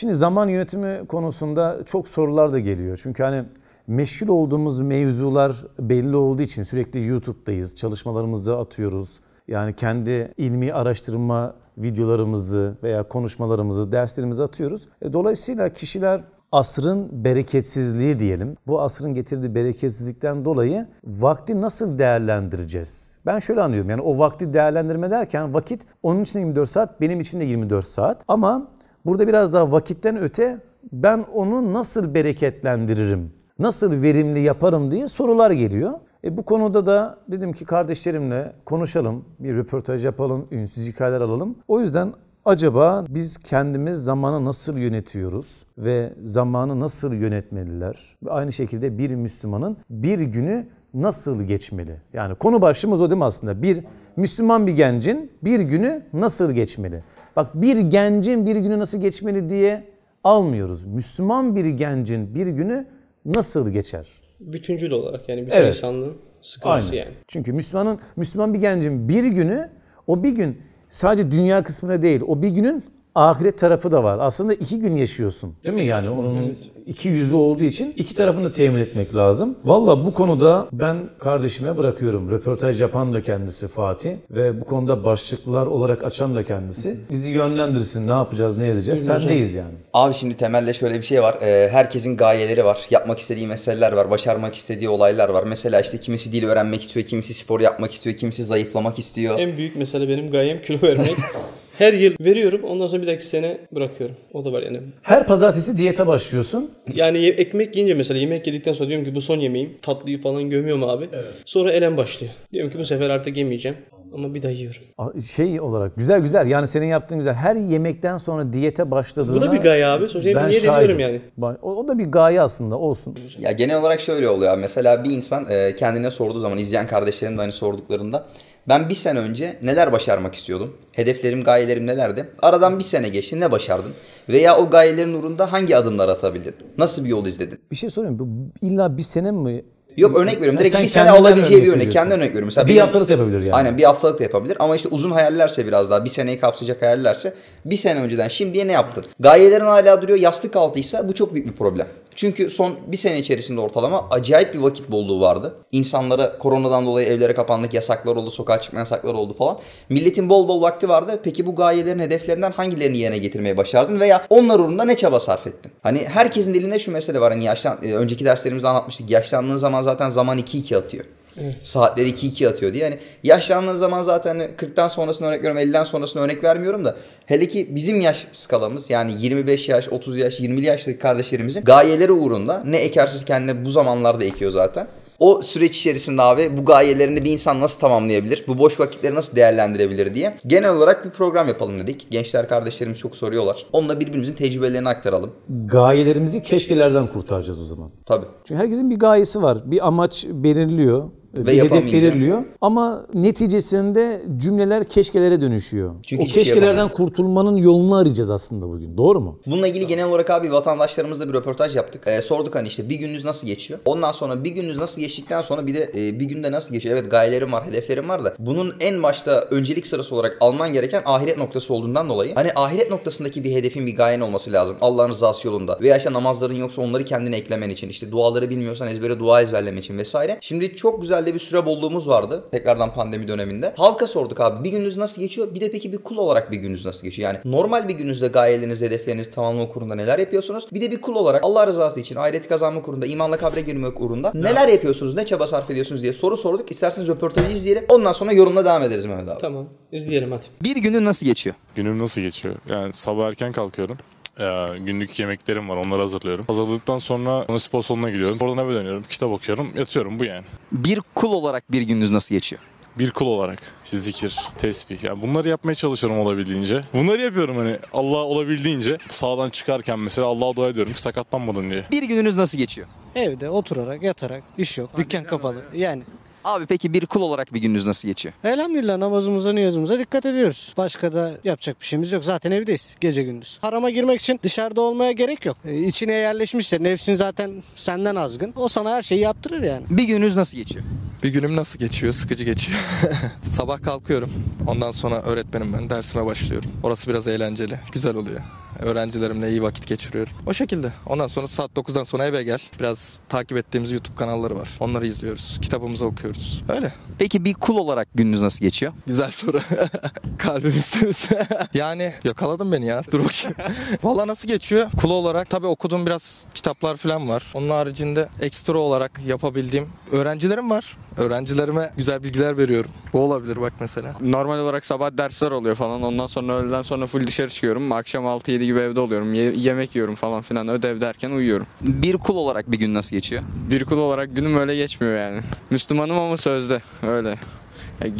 Şimdi zaman yönetimi konusunda çok sorular da geliyor. Çünkü hani meşgul olduğumuz mevzular belli olduğu için sürekli YouTube'dayız. Çalışmalarımızı atıyoruz. Yani kendi ilmi araştırma videolarımızı veya konuşmalarımızı, derslerimizi atıyoruz. E, dolayısıyla kişiler asrın bereketsizliği diyelim. Bu asrın getirdiği bereketsizlikten dolayı vakti nasıl değerlendireceğiz? Ben şöyle anlıyorum yani o vakti değerlendirme derken vakit onun için 24 saat, benim için de 24 saat. Ama Burada biraz daha vakitten öte ben onu nasıl bereketlendiririm? Nasıl verimli yaparım diye sorular geliyor. E bu konuda da dedim ki kardeşlerimle konuşalım, bir röportaj yapalım, ünsüz hikayeler alalım. O yüzden acaba biz kendimiz zamanı nasıl yönetiyoruz ve zamanı nasıl yönetmeliler? Ve aynı şekilde bir Müslümanın bir günü nasıl geçmeli? Yani konu başlığımız o değil mi aslında? Bir Müslüman bir gencin bir günü nasıl geçmeli? Bak bir gencin bir günü nasıl geçmeli diye almıyoruz. Müslüman bir gencin bir günü nasıl geçer? Bütüncül olarak yani bütün evet. insanlığın sıkıntısı Aynen. yani. Çünkü Müslümanın Müslüman bir gencin bir günü o bir gün sadece dünya kısmına değil o bir günün ahiret tarafı da var. Aslında iki gün yaşıyorsun. Değil mi yani? Onun iki yüzü olduğu için iki tarafını da temin etmek lazım. Valla bu konuda ben kardeşime bırakıyorum. Röportaj yapan da kendisi Fatih ve bu konuda başlıklar olarak açan da kendisi. Bizi yönlendirsin ne yapacağız ne edeceğiz. Sen Sendeyiz yani. Abi şimdi temelde şöyle bir şey var. Ee, herkesin gayeleri var. Yapmak istediği meseleler var. Başarmak istediği olaylar var. Mesela işte kimisi dil öğrenmek istiyor, kimisi spor yapmak istiyor, kimisi zayıflamak istiyor. En büyük mesele benim gayem kilo vermek. Her yıl veriyorum ondan sonra bir dahaki sene bırakıyorum. O da var yani. Her pazartesi diyete başlıyorsun. Yani ye- ekmek yiyince mesela yemek yedikten sonra diyorum ki bu son yemeğim. Tatlıyı falan gömüyorum abi. Evet. Sonra elem başlıyor. Diyorum ki bu sefer artık yemeyeceğim. Ama bir daha yiyorum. Şey olarak güzel güzel yani senin yaptığın güzel. Her yemekten sonra diyete başladığında. Bu da bir gaye abi. Sonuçta ben niye şahidim. yani. O, o da bir gaye aslında olsun. Ya genel olarak şöyle oluyor. Mesela bir insan e, kendine sorduğu zaman izleyen kardeşlerim de hani sorduklarında ben bir sene önce neler başarmak istiyordum? Hedeflerim, gayelerim nelerdi? Aradan bir sene geçti ne başardım? Veya o gayelerin uğrunda hangi adımlar atabilirim? Nasıl bir yol izledim? Bir şey sorayım. Bu illa bir sene mi Yok örnek veriyorum. Direkt bir sene olabileceği bir örnek. Kendi örnek veriyorum. Mesela bir benim, haftalık da yapabilir yani. Aynen bir haftalık da yapabilir. Ama işte uzun hayallerse biraz daha bir seneyi kapsayacak hayallerse bir sene önceden şimdiye ne yaptın? Gayelerin hala duruyor. Yastık altıysa bu çok büyük bir problem. Çünkü son bir sene içerisinde ortalama acayip bir vakit bolluğu vardı. İnsanlara koronadan dolayı evlere kapandık, yasaklar oldu, sokağa çıkma yasakları oldu falan. Milletin bol bol vakti vardı. Peki bu gayelerin hedeflerinden hangilerini yerine getirmeye başardın veya onlar uğrunda ne çaba sarf ettin? Hani herkesin dilinde şu mesele var. Hani yaşlan e, önceki derslerimizde anlatmıştık. Yaşlandığın zaman zaten zaman 2-2 atıyor. Evet. Saatleri 2-2 atıyor diye. Yani yaşlandığın zaman zaten 40'tan sonrasını örnek veriyorum, 50'den sonrasını örnek vermiyorum da hele ki bizim yaş skalamız yani 25 yaş, 30 yaş, 20'li yaşlı kardeşlerimizin gayeleri uğrunda ne ekersiz kendine bu zamanlarda ekiyor zaten. O süreç içerisinde abi bu gayelerini bir insan nasıl tamamlayabilir? Bu boş vakitleri nasıl değerlendirebilir diye. Genel olarak bir program yapalım dedik. Gençler kardeşlerimiz çok soruyorlar. Onunla birbirimizin tecrübelerini aktaralım. Gayelerimizi keşkelerden kurtaracağız o zaman. Tabii. Çünkü herkesin bir gayesi var. Bir amaç belirliyor. Ve bir hedef belirliyor. Ama neticesinde cümleler keşkelere dönüşüyor. Çünkü o şey keşkelerden şey kurtulmanın yolunu arayacağız aslında bugün. Doğru mu? Bununla ilgili genel olarak abi vatandaşlarımızla bir röportaj yaptık. Ee, sorduk hani işte bir gününüz nasıl geçiyor? Ondan sonra bir gününüz nasıl geçtikten sonra bir de e, bir günde nasıl geçiyor? Evet gayelerim var, hedeflerim var da bunun en başta öncelik sırası olarak alman gereken ahiret noktası olduğundan dolayı hani ahiret noktasındaki bir hedefin bir gayen olması lazım. Allah'ın rızası yolunda. Veya işte namazların yoksa onları kendine eklemen için. işte duaları bilmiyorsan ezbere dua ezberlemek için vesaire. Şimdi çok güzel bir süre bolluğumuz vardı. Tekrardan pandemi döneminde. Halka sorduk abi bir gününüz nasıl geçiyor? Bir de peki bir kul olarak bir gününüz nasıl geçiyor? Yani normal bir gününüzde gayeleriniz, hedefleriniz tamamlama kurunda neler yapıyorsunuz? Bir de bir kul olarak Allah rızası için ahireti kazanma kurunda, imanla kabre girmek uğrunda neler ya. yapıyorsunuz? Ne çaba sarf ediyorsunuz diye soru sorduk. İsterseniz röportajı izleyelim. Ondan sonra yorumla devam ederiz Mehmet abi. Tamam. İzleyelim hadi. Bir günün nasıl geçiyor? Günüm nasıl geçiyor? Yani sabah erken kalkıyorum e, günlük yemeklerim var onları hazırlıyorum. Hazırladıktan sonra sonra spor salonuna gidiyorum. Oradan eve dönüyorum, kitap okuyorum, yatıyorum bu yani. Bir kul olarak bir gününüz nasıl geçiyor? bir kul olarak. İşte zikir, tesbih. Yani bunları yapmaya çalışıyorum olabildiğince. Bunları yapıyorum hani Allah olabildiğince. Sağdan çıkarken mesela Allah'a dua ediyorum ki sakatlanmadın diye. Bir gününüz nasıl geçiyor? Evde oturarak, yatarak, iş yok, dükkan kapalı. Yani Abi peki bir kul olarak bir gününüz nasıl geçiyor? Elhamdülillah namazımıza niyazımıza dikkat ediyoruz. Başka da yapacak bir şeyimiz yok. Zaten evdeyiz gece gündüz. Harama girmek için dışarıda olmaya gerek yok. E, içine yerleşmişse nefsin zaten senden azgın. O sana her şeyi yaptırır yani. Bir gününüz nasıl geçiyor? Bir günüm nasıl geçiyor? Sıkıcı geçiyor. Sabah kalkıyorum. Ondan sonra öğretmenim ben. Dersime başlıyorum. Orası biraz eğlenceli. Güzel oluyor. Öğrencilerimle iyi vakit geçiriyorum. O şekilde. Ondan sonra saat 9'dan sonra eve gel. Biraz takip ettiğimiz YouTube kanalları var. Onları izliyoruz. Kitabımızı okuyoruz. Öyle. Peki bir kul olarak gününüz nasıl geçiyor? Güzel soru. Kalbimiz temiz. yani yakaladın beni ya. Dur bakayım. Valla nasıl geçiyor? Kul olarak tabii okuduğum biraz kitaplar falan var. Onun haricinde ekstra olarak yapabildiğim öğrencilerim var. Öğrencilerime güzel bilgiler veriyorum. Bu olabilir bak mesela. Normal olarak sabah dersler oluyor falan. Ondan sonra öğleden sonra full dışarı çıkıyorum. Akşam 6-7 gibi evde oluyorum. Ye- yemek yiyorum falan filan. Ödev derken uyuyorum. Bir kul olarak bir gün nasıl geçiyor? Bir kul olarak günüm öyle geçmiyor yani. Müslümanım ama sözde öyle. Yani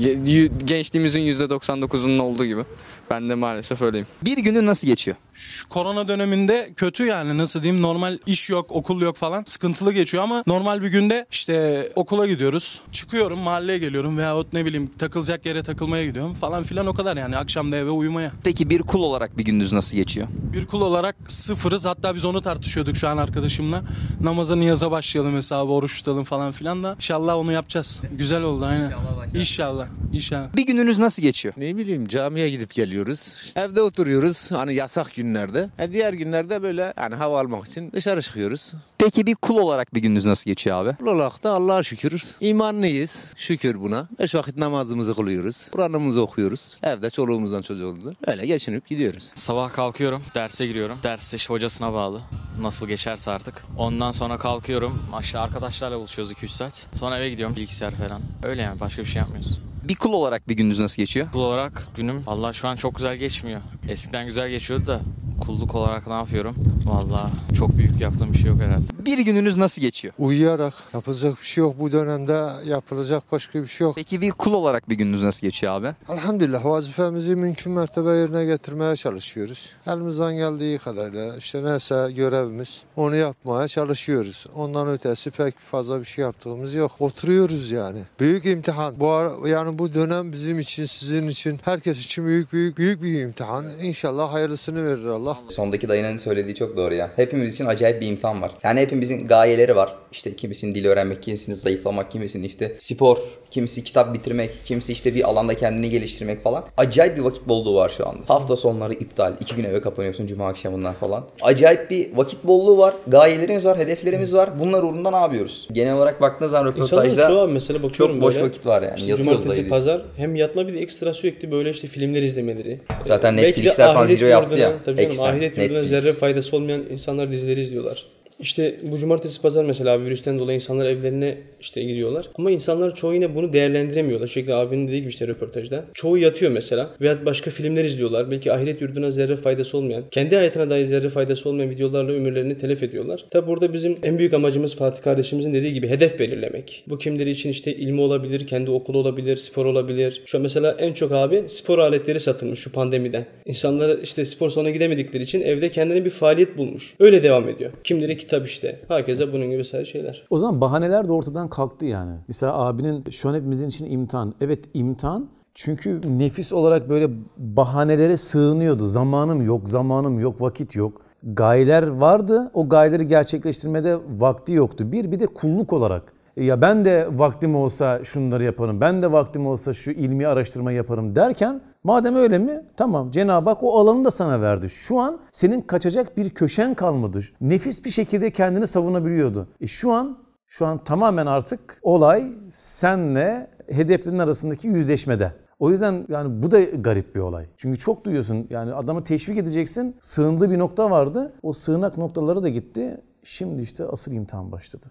gençliğimizin %99'unun olduğu gibi. Ben de maalesef öyleyim. Bir günün nasıl geçiyor? Şu korona döneminde kötü yani nasıl diyeyim normal iş yok, okul yok falan sıkıntılı geçiyor ama normal bir günde işte okula gidiyoruz. Çıkıyorum mahalleye geliyorum veyahut ne bileyim takılacak yere takılmaya gidiyorum falan filan o kadar yani akşam da eve uyumaya. Peki bir kul olarak bir gündüz nasıl geçiyor? Bir kul olarak sıfırız hatta biz onu tartışıyorduk şu an arkadaşımla. Namaza niyaza başlayalım hesabı oruç tutalım falan filan da inşallah onu yapacağız. Güzel oldu aynen. İnşallah. İnşallah. İnşallah. Bir gününüz nasıl geçiyor? Ne bileyim camiye gidip geliyorum görüyoruz. Evde oturuyoruz hani yasak günlerde. E diğer günlerde böyle hani hava almak için dışarı çıkıyoruz. Peki bir kul olarak bir gününüz nasıl geçiyor abi? Kul olarak da Allah'a şükür imanlıyız. Şükür buna. Beş vakit namazımızı kılıyoruz. Kur'an'ımızı okuyoruz. Evde çoluğumuzdan çocuğumuzdan. Öyle geçinip gidiyoruz. Sabah kalkıyorum. Derse giriyorum. derse iş hocasına bağlı. Nasıl geçerse artık. Ondan sonra kalkıyorum. Aşağı arkadaşlarla buluşuyoruz 2-3 saat. Sonra eve gidiyorum. Bilgisayar falan. Öyle yani. Başka bir şey yapmıyoruz. Bir kul olarak bir gününüz nasıl geçiyor? Kul olarak günüm Allah şu an çok güzel geçmiyor. Eskiden güzel geçiyordu da kulluk olarak ne yapıyorum? Vallahi çok büyük yaptığım bir şey yok herhalde. Bir gününüz nasıl geçiyor? Uyuyarak. Yapılacak bir şey yok bu dönemde. Yapılacak başka bir şey yok. Peki bir kul olarak bir gününüz nasıl geçiyor abi? Elhamdülillah vazifemizi mümkün mertebe yerine getirmeye çalışıyoruz. Elimizden geldiği kadarıyla işte neyse görevimiz onu yapmaya çalışıyoruz. Ondan ötesi pek fazla bir şey yaptığımız yok. Oturuyoruz yani. Büyük imtihan. Bu ara, yani bu dönem bizim için, sizin için, herkes için büyük büyük büyük bir imtihan. İnşallah hayırlısını verir Allah inşallah. Sondaki dayının söylediği çok doğru ya. Hepimiz için acayip bir imkan var. Yani hepimizin gayeleri var. İşte kimisinin dil öğrenmek, kimisinin zayıflamak, kimisinin işte spor, kimisi kitap bitirmek, kimisi işte bir alanda kendini geliştirmek falan. Acayip bir vakit bolluğu var şu anda. Hafta sonları iptal. iki gün eve kapanıyorsun cuma akşamından falan. Acayip bir vakit bolluğu var. Gayelerimiz var, hedeflerimiz var. Bunlar uğrunda ne yapıyoruz? Genel olarak baktığınız zaman röportajda çoğu mesela bakıyorum çok boş vakit var yani. İşte Yatıyoruz cumartesi, pazar hem yatma bir de ekstra sürekli böyle işte filmler izlemeleri. Zaten ee, Netflix'ler falan zero yaptı ya. Ekstra Ahiret yurduna zerre faydası olmayan insanlar dizileri izliyorlar. İşte bu cumartesi pazar mesela virüsten dolayı insanlar evlerine işte gidiyorlar. Ama insanlar çoğu yine bunu değerlendiremiyorlar. Sürekli abinin dediği gibi işte röportajda. Çoğu yatıyor mesela veya başka filmler izliyorlar. Belki ahiret yurduna zerre faydası olmayan, kendi hayatına dair zerre faydası olmayan videolarla ömürlerini telef ediyorlar. Tabi burada bizim en büyük amacımız Fatih kardeşimizin dediği gibi hedef belirlemek. Bu kimleri için işte ilmi olabilir, kendi okulu olabilir, spor olabilir. Şu an mesela en çok abi spor aletleri satılmış şu pandemiden. İnsanlar işte spor salonuna gidemedikleri için evde kendine bir faaliyet bulmuş. Öyle devam ediyor. Kimleri kitap kitap işte. Herkese bunun gibi sadece şeyler. O zaman bahaneler de ortadan kalktı yani. Mesela abinin şu an hepimizin için imtihan. Evet imtihan çünkü nefis olarak böyle bahanelere sığınıyordu. Zamanım yok, zamanım yok, vakit yok. Gayeler vardı. O gayeleri gerçekleştirmede vakti yoktu. Bir bir de kulluk olarak e, ya ben de vaktim olsa şunları yaparım, ben de vaktim olsa şu ilmi araştırma yaparım derken Madem öyle mi? Tamam Cenab-ı Hak o alanı da sana verdi. Şu an senin kaçacak bir köşen kalmadı. Nefis bir şekilde kendini savunabiliyordu. E şu an şu an tamamen artık olay senle hedeflerin arasındaki yüzleşmede. O yüzden yani bu da garip bir olay. Çünkü çok duyuyorsun yani adamı teşvik edeceksin. Sığındığı bir nokta vardı. O sığınak noktaları da gitti. Şimdi işte asıl imtihan başladı.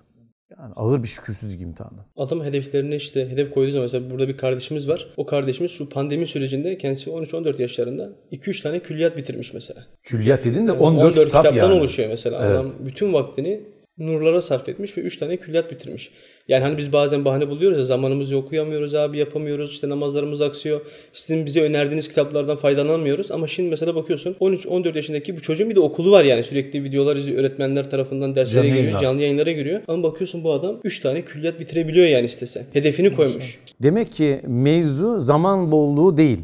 Yani ağır bir şükürsüzlük imtihanı. Adam hedeflerine işte hedef koyduğu zaman mesela burada bir kardeşimiz var. O kardeşimiz şu pandemi sürecinde kendisi 13-14 yaşlarında 2-3 tane külliyat bitirmiş mesela. Külliyat dedin de 14, yani 14 kitap kitaptan yani. oluşuyor mesela. Evet. Adam bütün vaktini nurlara sarf etmiş ve 3 tane külliyat bitirmiş. Yani hani biz bazen bahane buluyoruz ya zamanımızı okuyamıyoruz abi yapamıyoruz işte namazlarımız aksıyor. Sizin bize önerdiğiniz kitaplardan faydalanamıyoruz ama şimdi mesela bakıyorsun 13-14 yaşındaki bu çocuğun bir de okulu var yani sürekli videolar izliyor öğretmenler tarafından derslere canlı giriyor canlı yayınlara giriyor. Ama bakıyorsun bu adam 3 tane külliyat bitirebiliyor yani istese. Hedefini koymuş. Demek ki mevzu zaman bolluğu değil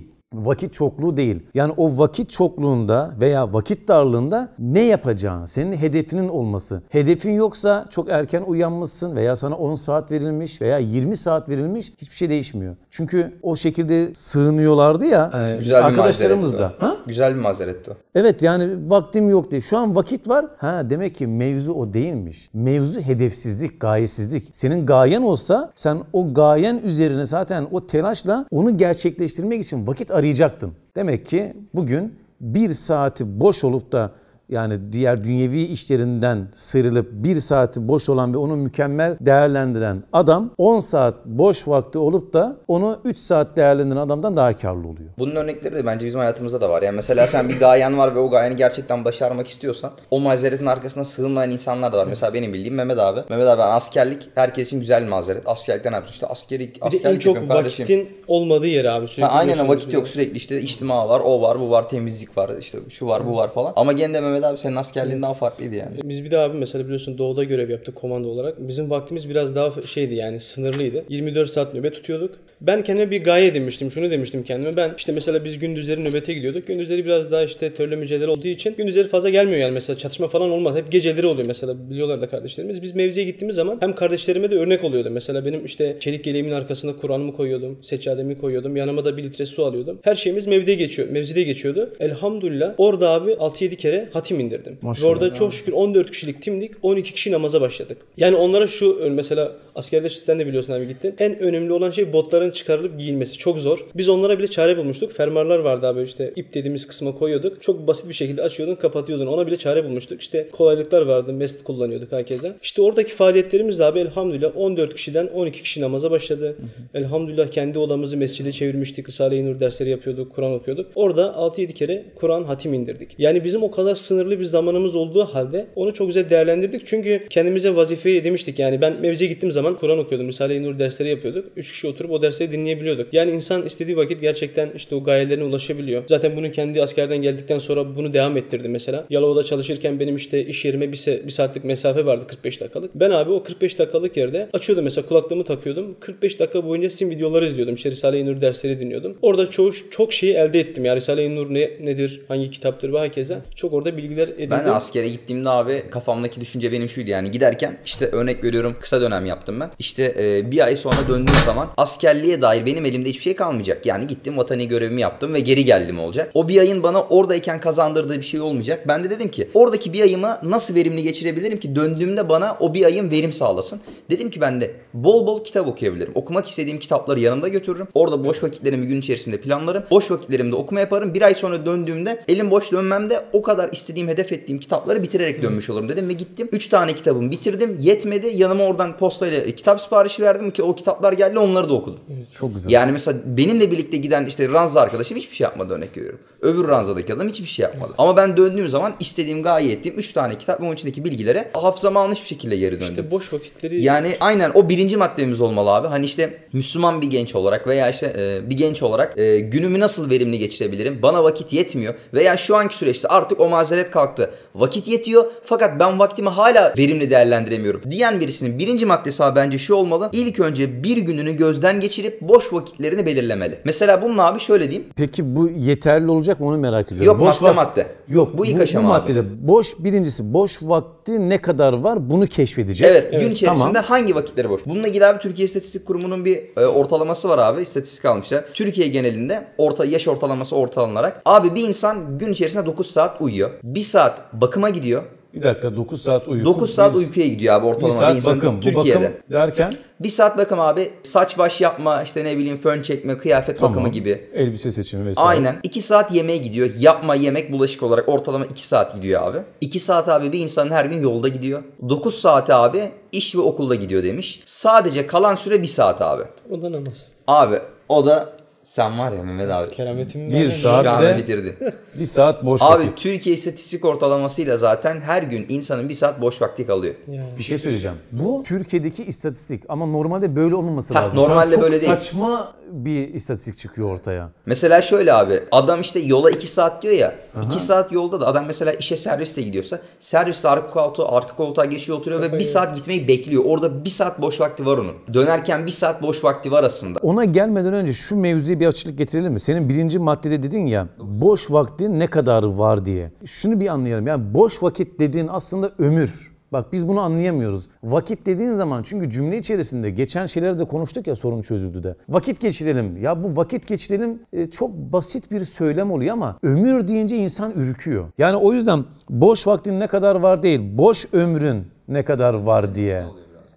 vakit çokluğu değil. Yani o vakit çokluğunda veya vakit darlığında ne yapacağın, senin hedefinin olması. Hedefin yoksa çok erken uyanmışsın veya sana 10 saat verilmiş veya 20 saat verilmiş hiçbir şey değişmiyor. Çünkü o şekilde sığınıyorlardı ya ee, güzel arkadaşlarımız da. Ha? Güzel bir mazeretti o. Evet yani vaktim yok diye. Şu an vakit var. Ha demek ki mevzu o değilmiş. Mevzu hedefsizlik, gayesizlik. Senin gayen olsa sen o gayen üzerine zaten o telaşla onu gerçekleştirmek için vakit arayacaksın arayacaktın. Demek ki bugün bir saati boş olup da yani diğer dünyevi işlerinden sıyrılıp bir saati boş olan ve onu mükemmel değerlendiren adam 10 saat boş vakti olup da onu 3 saat değerlendiren adamdan daha karlı oluyor. Bunun örnekleri de bence bizim hayatımızda da var. Yani mesela sen bir gayen var ve o gayeni gerçekten başarmak istiyorsan o mazeretin arkasına sığınmayan insanlar da var. Mesela benim bildiğim Mehmet abi. Mehmet abi yani askerlik herkesin güzel bir mazeret. Askerlikten ne yapıyorsun? İşte askerlik, askerlik en çok kardeşim. vakitin olmadığı yer abi. Sürekli ha, aynen vakit yok. Sürekli işte içtima var, o var, bu var, temizlik var, işte şu var, bu var falan. Ama gene de Mehmet Mehmet abi senin askerliğin hani daha farklıydı yani. Biz bir de abi mesela biliyorsun doğuda görev yaptık komando olarak. Bizim vaktimiz biraz daha şeydi yani sınırlıydı. 24 saat nöbet tutuyorduk. Ben kendime bir gaye demiştim. Şunu demiştim kendime. Ben işte mesela biz gündüzleri nöbete gidiyorduk. Gündüzleri biraz daha işte törlü mücadele olduğu için gündüzleri fazla gelmiyor yani mesela çatışma falan olmaz. Hep geceleri oluyor mesela biliyorlar da kardeşlerimiz. Biz mevziye gittiğimiz zaman hem kardeşlerime de örnek oluyordu. Mesela benim işte çelik yeleğimin arkasında Kur'an'ımı koyuyordum. Seccademi koyuyordum. Yanıma da bir litre su alıyordum. Her şeyimiz mevdiye geçiyor. Mevzide geçiyordu. Elhamdülillah orada abi 6-7 kere hatim indirdim. Maşallah Ve orada çok şükür 14 kişilik timdik. 12 kişi namaza başladık. Yani onlara şu mesela askerde sen de biliyorsun abi gittin. En önemli olan şey botlara fermuarların çıkarılıp giyilmesi çok zor. Biz onlara bile çare bulmuştuk. Fermuarlar vardı abi işte ip dediğimiz kısma koyuyorduk. Çok basit bir şekilde açıyordun kapatıyordun. Ona bile çare bulmuştuk. İşte kolaylıklar vardı. Mest kullanıyorduk herkese. İşte oradaki faaliyetlerimiz abi elhamdülillah 14 kişiden 12 kişi namaza başladı. Elhamdülillah kendi odamızı mescide çevirmiştik. Risale-i Nur dersleri yapıyorduk. Kur'an okuyorduk. Orada 6-7 kere Kur'an hatim indirdik. Yani bizim o kadar sınırlı bir zamanımız olduğu halde onu çok güzel değerlendirdik. Çünkü kendimize vazifeyi demiştik. Yani ben mevziye gittiğim zaman Kur'an okuyordum. Risale-i Nur dersleri yapıyorduk. 3 kişi oturup o ders üniversiteyi dinleyebiliyorduk. Yani insan istediği vakit gerçekten işte o gayelerine ulaşabiliyor. Zaten bunu kendi askerden geldikten sonra bunu devam ettirdi mesela. Yalova'da çalışırken benim işte iş yerime bir, se- bir saatlik mesafe vardı 45 dakikalık. Ben abi o 45 dakikalık yerde açıyordum mesela kulaklığımı takıyordum. 45 dakika boyunca sim videoları izliyordum. İşte Risale-i Nur dersleri dinliyordum. Orada çoğu çok şeyi elde ettim. Yani Risale-i Nur ne, nedir, hangi kitaptır ve herkese çok orada bilgiler edindim. Ben askere gittiğimde abi kafamdaki düşünce benim şuydu yani giderken işte örnek veriyorum kısa dönem yaptım ben. İşte e, bir ay sonra döndüğüm zaman askerliği askerliğe dair benim elimde hiçbir şey kalmayacak. Yani gittim vatani görevimi yaptım ve geri geldim olacak. O bir ayın bana oradayken kazandırdığı bir şey olmayacak. Ben de dedim ki oradaki bir ayımı nasıl verimli geçirebilirim ki döndüğümde bana o bir ayın verim sağlasın. Dedim ki ben de bol bol kitap okuyabilirim. Okumak istediğim kitapları yanımda götürürüm. Orada boş vakitlerimi gün içerisinde planlarım. Boş vakitlerimde okuma yaparım. Bir ay sonra döndüğümde elim boş dönmemde o kadar istediğim hedef ettiğim kitapları bitirerek dönmüş olurum dedim ve gittim. 3 tane kitabımı bitirdim. Yetmedi. Yanıma oradan postayla e, kitap siparişi verdim ki o kitaplar geldi onları da okudum. Çok güzel. Yani mesela benimle birlikte giden işte ranza arkadaşım hiçbir şey yapmadı örnek veriyorum. Öbür ranzadaki adam hiçbir şey yapmadı. Evet. Ama ben döndüğüm zaman istediğim gaye ettiğim 3 tane kitap ve onun içindeki bilgilere hafızama almış bir şekilde geri döndüm. İşte boş vakitleri... Yani aynen o birinci maddemiz olmalı abi. Hani işte Müslüman bir genç olarak veya işte e, bir genç olarak e, günümü nasıl verimli geçirebilirim? Bana vakit yetmiyor. Veya şu anki süreçte artık o mazeret kalktı. Vakit yetiyor fakat ben vaktimi hala verimli değerlendiremiyorum. Diyen birisinin birinci maddesi abi bence şu olmalı. İlk önce bir gününü gözden geçir geçirip boş vakitlerini belirlemeli. Mesela bunun abi şöyle diyeyim. Peki bu yeterli olacak mı onu merak ediyorum. Yok boş madde vak- madde. Yok bu ilk bu, aşama bu maddede abi. boş birincisi boş vakti ne kadar var bunu keşfedecek. Evet, evet gün içerisinde tamam. hangi vakitleri boş. Bununla ilgili abi Türkiye İstatistik Kurumu'nun bir e, ortalaması var abi istatistik almışlar. Türkiye genelinde orta yaş ortalaması ortalanarak abi bir insan gün içerisinde 9 saat uyuyor. 1 saat bakıma gidiyor. Bir dakika 9 saat uyku. 9 saat Biz, uykuya gidiyor abi ortalama bir, saat bir insan bakım. Türkiye'de. Bu bakım derken? Bir saat bakım abi. Saç baş yapma, işte ne bileyim fön çekme, kıyafet tamam. bakımı gibi. Elbise seçimi vesaire. Aynen. 2 saat yemeğe gidiyor. Yapma yemek bulaşık olarak ortalama 2 saat gidiyor abi. 2 saat abi bir insanın her gün yolda gidiyor. 9 saat abi iş ve okulda gidiyor demiş. Sadece kalan süre 1 saat abi. O da namaz. Abi o da sen var ya Mehmet abi. Kerametim bir saatte bitirdi. bir saat boş vakit. Abi vakit. Türkiye istatistik ortalamasıyla zaten her gün insanın bir saat boş vakti kalıyor. Yani. Bir şey söyleyeceğim. Bu Türkiye'deki istatistik ama normalde böyle olmaması ha, lazım. Normalde böyle saçma değil. Saçma bir istatistik çıkıyor ortaya. Mesela şöyle abi adam işte yola 2 saat diyor ya. 2 saat yolda da adam mesela işe servisle gidiyorsa servis arka koltuğa, arka koltuğa geçiyor oturuyor Çok ve 1 saat gitmeyi bekliyor. Orada 1 saat boş vakti var onun. Dönerken 1 saat boş vakti var aslında. Ona gelmeden önce şu mevzuya bir açılık getirelim mi? Senin birinci maddede dedin ya boş vaktin ne kadarı var diye. Şunu bir anlayalım yani boş vakit dediğin aslında ömür. Bak biz bunu anlayamıyoruz. Vakit dediğin zaman çünkü cümle içerisinde geçen şeyleri de konuştuk ya sorun çözüldü de. Vakit geçirelim. Ya bu vakit geçirelim e, çok basit bir söylem oluyor ama ömür deyince insan ürküyor. Yani o yüzden boş vaktin ne kadar var değil, boş ömrün ne kadar var diye.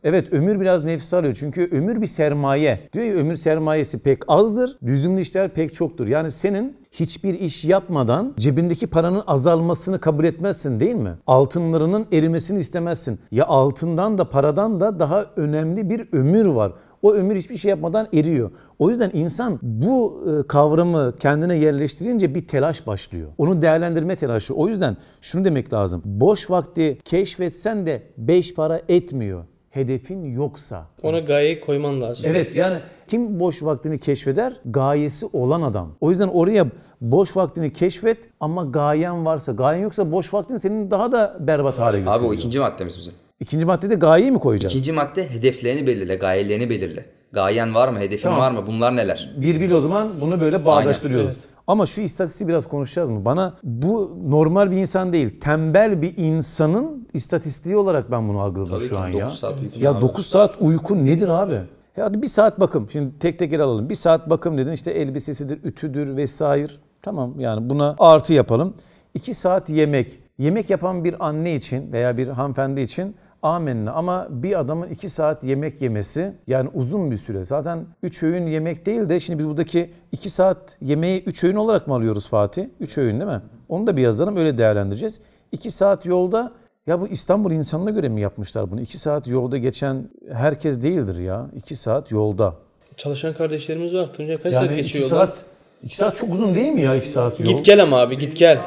Evet ömür biraz nefsi alıyor. Çünkü ömür bir sermaye. Diyor ya ömür sermayesi pek azdır. Lüzumlu işler pek çoktur. Yani senin hiçbir iş yapmadan cebindeki paranın azalmasını kabul etmezsin değil mi? Altınlarının erimesini istemezsin. Ya altından da paradan da daha önemli bir ömür var. O ömür hiçbir şey yapmadan eriyor. O yüzden insan bu e, kavramı kendine yerleştirince bir telaş başlıyor. Onu değerlendirme telaşı. O yüzden şunu demek lazım. Boş vakti keşfetsen de beş para etmiyor hedefin yoksa. Ona gaye koyman lazım. Evet yani kim boş vaktini keşfeder? Gayesi olan adam. O yüzden oraya boş vaktini keşfet ama gayen varsa, gayen yoksa boş vaktin senin daha da berbat hale getiriyor. Abi o ikinci maddemiz bizim. İkinci maddede gayeyi mi koyacağız? İkinci madde hedeflerini belirle, gayelerini belirle. Gayen var mı, hedefin Tamam. var mı? Bunlar neler? Bir bil o zaman bunu böyle bağdaştırıyoruz. Ama şu istatistiği biraz konuşacağız mı? Bana bu normal bir insan değil. Tembel bir insanın istatistiği olarak ben bunu algıladım Tabii şu ki, an 9 ya. Saat ya 9 saat uyku nedir abi? Ya bir saat bakım. Şimdi tek tek ele alalım. Bir saat bakım dedin işte elbisesidir, ütüdür vesaire. Tamam yani buna artı yapalım. 2 saat yemek. Yemek yapan bir anne için veya bir hanımefendi için Amenna ama bir adamın 2 saat yemek yemesi yani uzun bir süre. Zaten 3 öğün yemek değil de şimdi biz buradaki 2 saat yemeği 3 öğün olarak mı alıyoruz Fatih? 3 öğün değil mi? Onu da bir yazalım öyle değerlendireceğiz. 2 saat yolda ya bu İstanbul insanına göre mi yapmışlar bunu? 2 saat yolda geçen herkes değildir ya. 2 saat yolda. Çalışan kardeşlerimiz var. Tuncay kaç yani saat geçiyor? Yani saat, İki saat çok uzun değil mi ya 2 saat yol? Git gel ama abi git gel.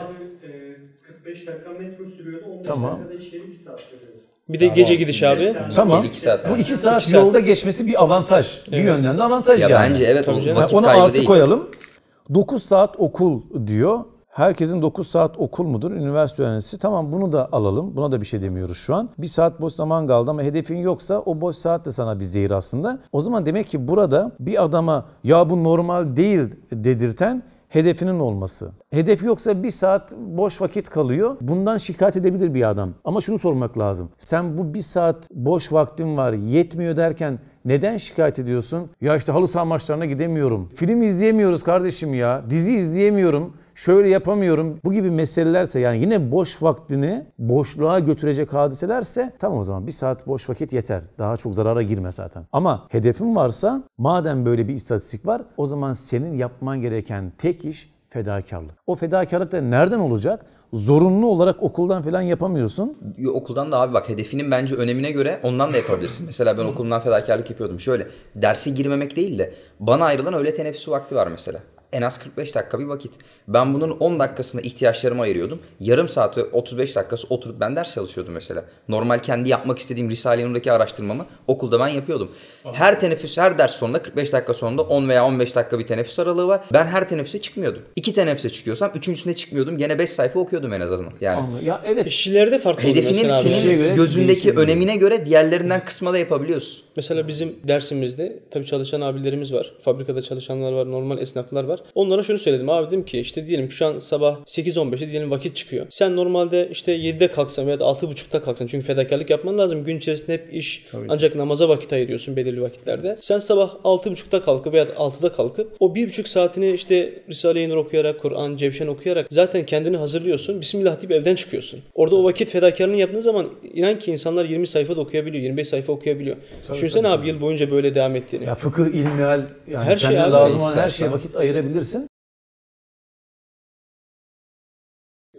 45 e, dakika metro sürüyordu. 15 tamam. dakikada iş yeri 1 saat sürüyor. Bir de gece gidiş abi. Tamam. İki saat Bu iki saat, saat. yolda geçmesi bir avantaj. Bir yönden de avantaj Ya yani. bence evet vakit Ona artı değil. koyalım. 9 saat okul diyor. Herkesin 9 saat okul mudur? Üniversite öğrencisi. Tamam bunu da alalım. Buna da bir şey demiyoruz şu an. Bir saat boş zaman kaldı ama hedefin yoksa o boş saat de sana bir zehir aslında. O zaman demek ki burada bir adama ya bu normal değil dedirten hedefinin olması. Hedef yoksa bir saat boş vakit kalıyor. Bundan şikayet edebilir bir adam. Ama şunu sormak lazım. Sen bu bir saat boş vaktin var yetmiyor derken neden şikayet ediyorsun? Ya işte halı saha maçlarına gidemiyorum. Film izleyemiyoruz kardeşim ya. Dizi izleyemiyorum şöyle yapamıyorum bu gibi meselelerse yani yine boş vaktini boşluğa götürecek hadiselerse tamam o zaman bir saat boş vakit yeter. Daha çok zarara girme zaten. Ama hedefin varsa madem böyle bir istatistik var o zaman senin yapman gereken tek iş fedakarlık. O fedakarlık da nereden olacak? zorunlu olarak okuldan falan yapamıyorsun. okuldan da abi bak hedefinin bence önemine göre ondan da yapabilirsin. mesela ben okuldan fedakarlık yapıyordum. Şöyle derse girmemek değil de bana ayrılan öğle teneffüsü vakti var mesela en az 45 dakika bir vakit. Ben bunun 10 dakikasını ihtiyaçlarıma ayırıyordum. Yarım saati 35 dakikası oturup ben ders çalışıyordum mesela. Normal kendi yapmak istediğim risale araştırmamı okulda ben yapıyordum. Her teneffüs, her ders sonunda 45 dakika sonunda 10 veya 15 dakika bir teneffüs aralığı var. Ben her teneffüse çıkmıyordum. İki teneffüse çıkıyorsam üçüncüsüne çıkmıyordum. Gene 5 sayfa okuyordum en azından. Yani. Ya evet. İşçilerde farklı Hedefinin senin göre gözündeki önemine göre diğerlerinden kısma da yapabiliyorsun. Mesela bizim dersimizde tabii çalışan abilerimiz var. Fabrikada çalışanlar var, normal esnaflar var. Onlara şunu söyledim abi dedim ki işte diyelim şu an sabah 8-15'e diyelim vakit çıkıyor. Sen normalde işte 7'de kalksan veya da 6.30'da kalksan çünkü fedakarlık yapman lazım. Gün içerisinde hep iş Tabii. ancak namaza vakit ayırıyorsun belirli vakitlerde. Sen sabah 6.30'da kalkıp veya 6'da kalkıp o 1.5 saatini işte Risale-i Nur okuyarak, Kur'an, Cevşen okuyarak zaten kendini hazırlıyorsun. Bismillah deyip evden çıkıyorsun. Orada o vakit fedakarlığını yaptığın zaman inan ki insanlar 20 sayfa da okuyabiliyor, 25 sayfa okuyabiliyor. Tabii, Düşünsene abi yıl boyunca böyle devam ettiğini. Ya fıkıh, ilmihal yani her şey lazım olan her şey şeye vakit ayırabilir uyuyabilirsin.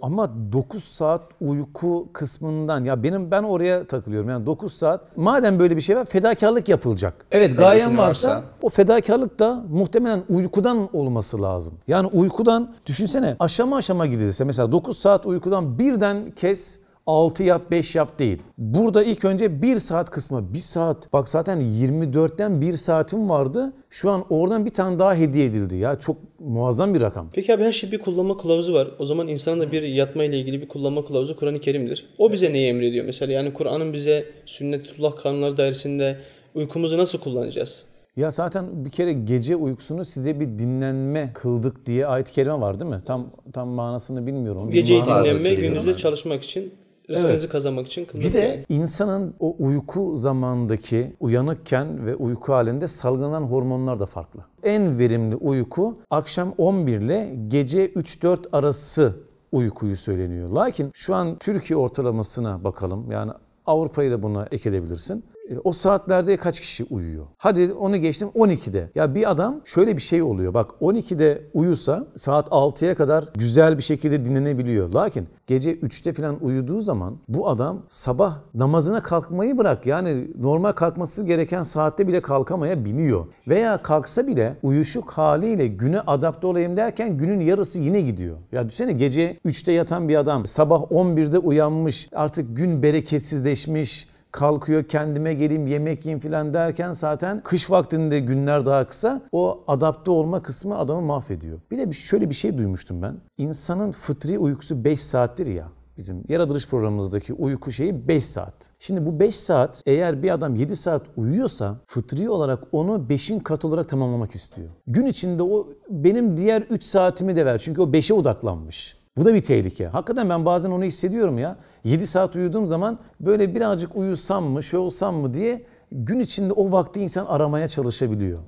Ama 9 saat uyku kısmından ya benim ben oraya takılıyorum. Yani 9 saat madem böyle bir şey var fedakarlık yapılacak. Evet gayem varsa, varsa o fedakarlık da muhtemelen uykudan olması lazım. Yani uykudan düşünsene aşama aşama gidilse mesela 9 saat uykudan birden kes 6 yap 5 yap değil. Burada ilk önce 1 saat kısmı 1 saat. Bak zaten 24'ten 1 saatim vardı. Şu an oradan bir tane daha hediye edildi ya. Çok muazzam bir rakam. Peki abi her şey bir kullanma kılavuzu var. O zaman insanın da bir yatma ile ilgili bir kullanma kılavuzu Kur'an-ı Kerim'dir. O bize neyi emrediyor mesela? Yani Kur'an'ın bize sünnetullah kanunları dairesinde uykumuzu nasıl kullanacağız? Ya zaten bir kere gece uykusunu size bir dinlenme kıldık diye ayet-i kerime var değil mi? Tam tam manasını bilmiyorum. Geceyi dinlenme, gündüzde çalışmak için rızkınızı evet. kazanmak için kılınıyor. Bir de insanın o uyku zamanındaki uyanıkken ve uyku halinde salgılanan hormonlar da farklı. En verimli uyku akşam 11 ile gece 3-4 arası uykuyu söyleniyor. Lakin şu an Türkiye ortalamasına bakalım. Yani Avrupa'yı da buna ek edebilirsin. E, o saatlerde kaç kişi uyuyor? Hadi onu geçtim 12'de. Ya bir adam şöyle bir şey oluyor. Bak 12'de uyusa saat 6'ya kadar güzel bir şekilde dinlenebiliyor. Lakin gece 3'te falan uyuduğu zaman bu adam sabah namazına kalkmayı bırak. Yani normal kalkması gereken saatte bile kalkamayabiliyor. Veya kalksa bile uyuşuk haliyle güne adapte olayım derken günün yarısı yine gidiyor. Ya düşünsene gece 3'te yatan bir adam sabah 11'de uyanmış artık gün bereketsizleşmiş kalkıyor kendime geleyim yemek yiyeyim filan derken zaten kış vaktinde günler daha kısa o adapte olma kısmı adamı mahvediyor. Bir de şöyle bir şey duymuştum ben. İnsanın fıtri uykusu 5 saattir ya bizim yaratılış programımızdaki uyku şeyi 5 saat. Şimdi bu 5 saat eğer bir adam 7 saat uyuyorsa fıtri olarak onu 5'in katı olarak tamamlamak istiyor. Gün içinde o benim diğer 3 saatimi de ver çünkü o 5'e odaklanmış. Bu da bir tehlike. Hakikaten ben bazen onu hissediyorum ya. 7 saat uyuduğum zaman böyle birazcık uyusam mı, şey olsam mı diye gün içinde o vakti insan aramaya çalışabiliyor.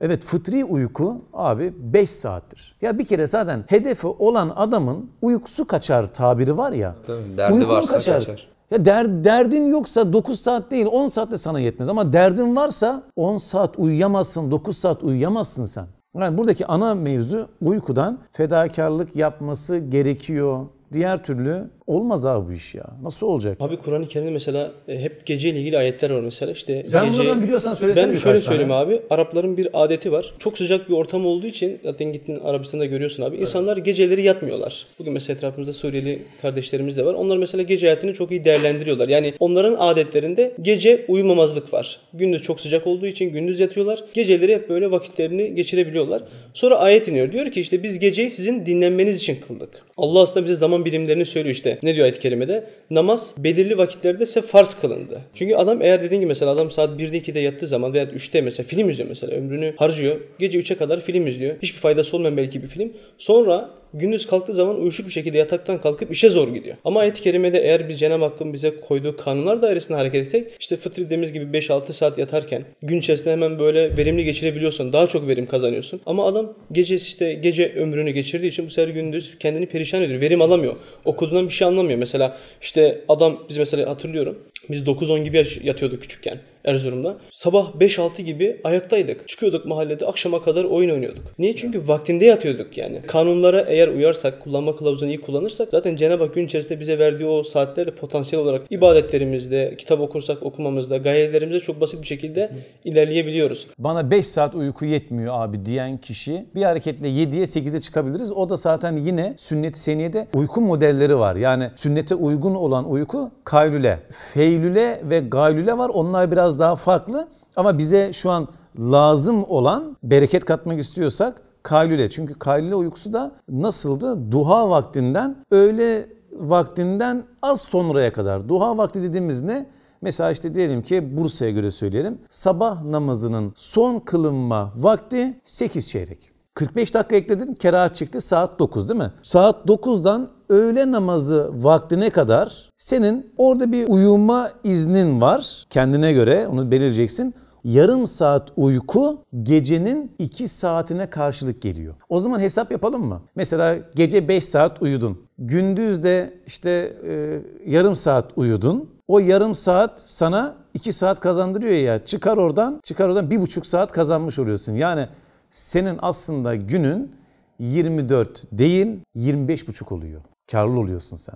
Evet fıtri uyku abi 5 saattir. Ya bir kere zaten hedefi olan adamın uykusu kaçar tabiri var ya. Tabii, derdi uykun varsa kaçar. kaçar. Ya der, derdin yoksa 9 saat değil 10 saat de sana yetmez ama derdin varsa 10 saat uyuyamazsın 9 saat uyuyamazsın sen. Yani buradaki ana mevzu uykudan fedakarlık yapması gerekiyor. Diğer türlü Olmaz abi bu iş ya. Nasıl olacak? Abi Kur'an-ı Kerim'de mesela e, hep geceyle ilgili ayetler var mesela. İşte Sen gece... bunu biliyorsan söylesene Ben şöyle söyleyeyim tane. abi. Arapların bir adeti var. Çok sıcak bir ortam olduğu için zaten gittin Arabistan'da görüyorsun abi. İnsanlar geceleri yatmıyorlar. Bugün mesela etrafımızda Suriyeli kardeşlerimiz de var. Onlar mesela gece hayatını çok iyi değerlendiriyorlar. Yani onların adetlerinde gece uyumamazlık var. Gündüz çok sıcak olduğu için gündüz yatıyorlar. Geceleri hep böyle vakitlerini geçirebiliyorlar. Sonra ayet iniyor. Diyor ki işte biz geceyi sizin dinlenmeniz için kıldık. Allah aslında bize zaman birimlerini söylüyor işte ne diyor ayet-i kerimede? Namaz belirli vakitlerde ise farz kılındı. Çünkü adam eğer dediğin gibi mesela adam saat 1'de 2'de yattığı zaman veya 3'te mesela film izliyor mesela ömrünü harcıyor. Gece 3'e kadar film izliyor. Hiçbir faydası olmayan belki bir film. Sonra gündüz kalktığı zaman uyuşuk bir şekilde yataktan kalkıp işe zor gidiyor. Ama ayet-i kerimede eğer biz Cenab-ı Hakk'ın bize koyduğu kanunlar dairesinde hareket etsek işte fıtri dediğimiz gibi 5-6 saat yatarken gün içerisinde hemen böyle verimli geçirebiliyorsun. Daha çok verim kazanıyorsun. Ama adam gece işte gece ömrünü geçirdiği için bu sefer gündüz kendini perişan ediyor. Verim alamıyor. Okuduğundan bir şey anlamıyor. Mesela işte adam biz mesela hatırlıyorum biz 9-10 gibi yatıyorduk küçükken. Erzurum'da. Sabah 5-6 gibi ayaktaydık. Çıkıyorduk mahallede akşama kadar oyun oynuyorduk. Niye? Çünkü vaktinde yatıyorduk yani. Kanunlara eğer uyarsak, kullanma kılavuzunu iyi kullanırsak zaten Cenab-ı Hak gün içerisinde bize verdiği o saatlerle potansiyel olarak ibadetlerimizde, kitap okursak okumamızda, gayelerimizde çok basit bir şekilde ilerleyebiliyoruz. Bana 5 saat uyku yetmiyor abi diyen kişi bir hareketle 7'ye 8'e çıkabiliriz. O da zaten yine sünnet-i seniyede uyku modelleri var. Yani sünnete uygun olan uyku kaylüle. Feylüle ve gaylüle var. Onlar biraz biraz daha farklı ama bize şu an lazım olan bereket katmak istiyorsak kaylule. Çünkü kaylule uykusu da nasıldı? Duha vaktinden öğle vaktinden az sonraya kadar. Duha vakti dediğimiz ne? Mesela işte diyelim ki Bursa'ya göre söyleyelim. Sabah namazının son kılınma vakti 8 çeyrek. 45 dakika ekledin kerahat çıktı saat 9 değil mi? Saat 9'dan öğle namazı vaktine kadar senin orada bir uyuma iznin var. Kendine göre onu belirleyeceksin. Yarım saat uyku gecenin 2 saatine karşılık geliyor. O zaman hesap yapalım mı? Mesela gece 5 saat uyudun. Gündüz de işte e, yarım saat uyudun. O yarım saat sana 2 saat kazandırıyor ya. Çıkar oradan, çıkar oradan 1,5 saat kazanmış oluyorsun. Yani senin aslında günün 24 değil 25,5 oluyor. Karlı oluyorsun sen.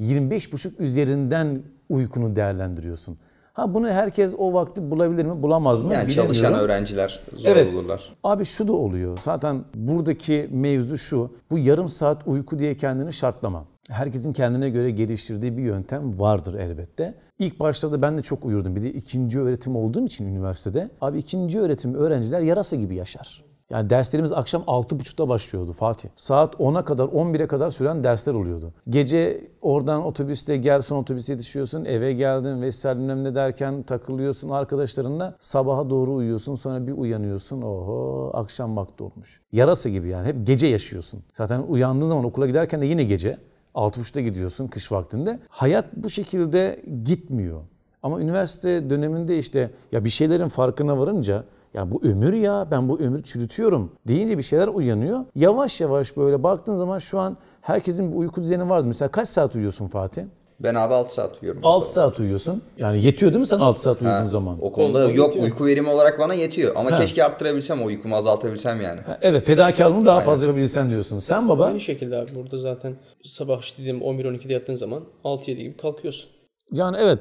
25,5 üzerinden uykunu değerlendiriyorsun. Ha bunu herkes o vakti bulabilir mi, bulamaz mı? Yani çalışan öğrenciler zor evet. olurlar. Abi şu da oluyor. Zaten buradaki mevzu şu. Bu yarım saat uyku diye kendini şartlama. Herkesin kendine göre geliştirdiği bir yöntem vardır elbette. İlk başlarda ben de çok uyurdum. Bir de ikinci öğretim olduğum için üniversitede. Abi ikinci öğretim öğrenciler yarasa gibi yaşar. Yani derslerimiz akşam 6.30'da başlıyordu Fatih. Saat 10'a kadar 11'e kadar süren dersler oluyordu. Gece oradan otobüste gel son otobüse yetişiyorsun eve geldin vesaire bilmem ne derken takılıyorsun arkadaşlarınla sabaha doğru uyuyorsun sonra bir uyanıyorsun oho akşam vakti olmuş. Yarası gibi yani hep gece yaşıyorsun. Zaten uyandığın zaman okula giderken de yine gece. 6.30'da gidiyorsun kış vaktinde. Hayat bu şekilde gitmiyor. Ama üniversite döneminde işte ya bir şeylerin farkına varınca ya bu ömür ya ben bu ömür çürütüyorum deyince bir şeyler uyanıyor. Yavaş yavaş böyle baktığın zaman şu an herkesin bir uyku düzeni vardı. Mesela kaç saat uyuyorsun Fatih? Ben abi 6 saat uyuyorum. 6 saat uyuyorsun. Yani yetiyor değil mi sen 6 saat uyuduğun zaman? O konuda yok yetiyor. uyku verimi olarak bana yetiyor. Ama ha. keşke arttırabilsem o uykumu azaltabilsem yani. Ha, evet fedakarlığını daha Aynen. fazla yapabilsen diyorsun. Sen baba? Aynı şekilde abi burada zaten sabah işte dediğim 11-12'de yattığın zaman 6-7 gibi kalkıyorsun. Yani evet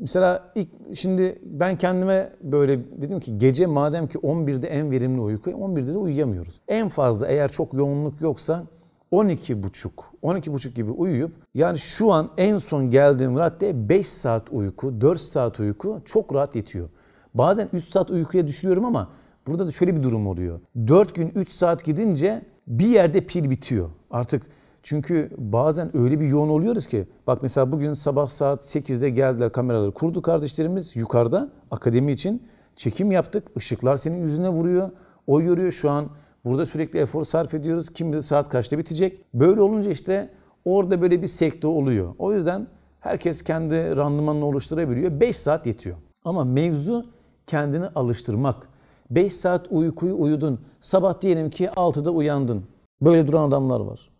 Mesela ilk şimdi ben kendime böyle dedim ki gece madem ki 11'de en verimli uyku 11'de de uyuyamıyoruz. En fazla eğer çok yoğunluk yoksa 12 buçuk, 12 buçuk gibi uyuyup yani şu an en son geldiğim raddeye 5 saat uyku, 4 saat uyku çok rahat yetiyor. Bazen 3 saat uykuya düşürüyorum ama burada da şöyle bir durum oluyor. 4 gün 3 saat gidince bir yerde pil bitiyor. Artık çünkü bazen öyle bir yoğun oluyoruz ki bak mesela bugün sabah saat 8'de geldiler kameraları kurdu kardeşlerimiz yukarıda akademi için çekim yaptık. Işıklar senin yüzüne vuruyor. O yoruyor şu an burada sürekli efor sarf ediyoruz. Kim bilir saat kaçta bitecek. Böyle olunca işte orada böyle bir sekte oluyor. O yüzden herkes kendi randımanını oluşturabiliyor. 5 saat yetiyor. Ama mevzu kendini alıştırmak. 5 saat uykuyu uyudun. Sabah diyelim ki 6'da uyandın. Böyle duran adamlar var.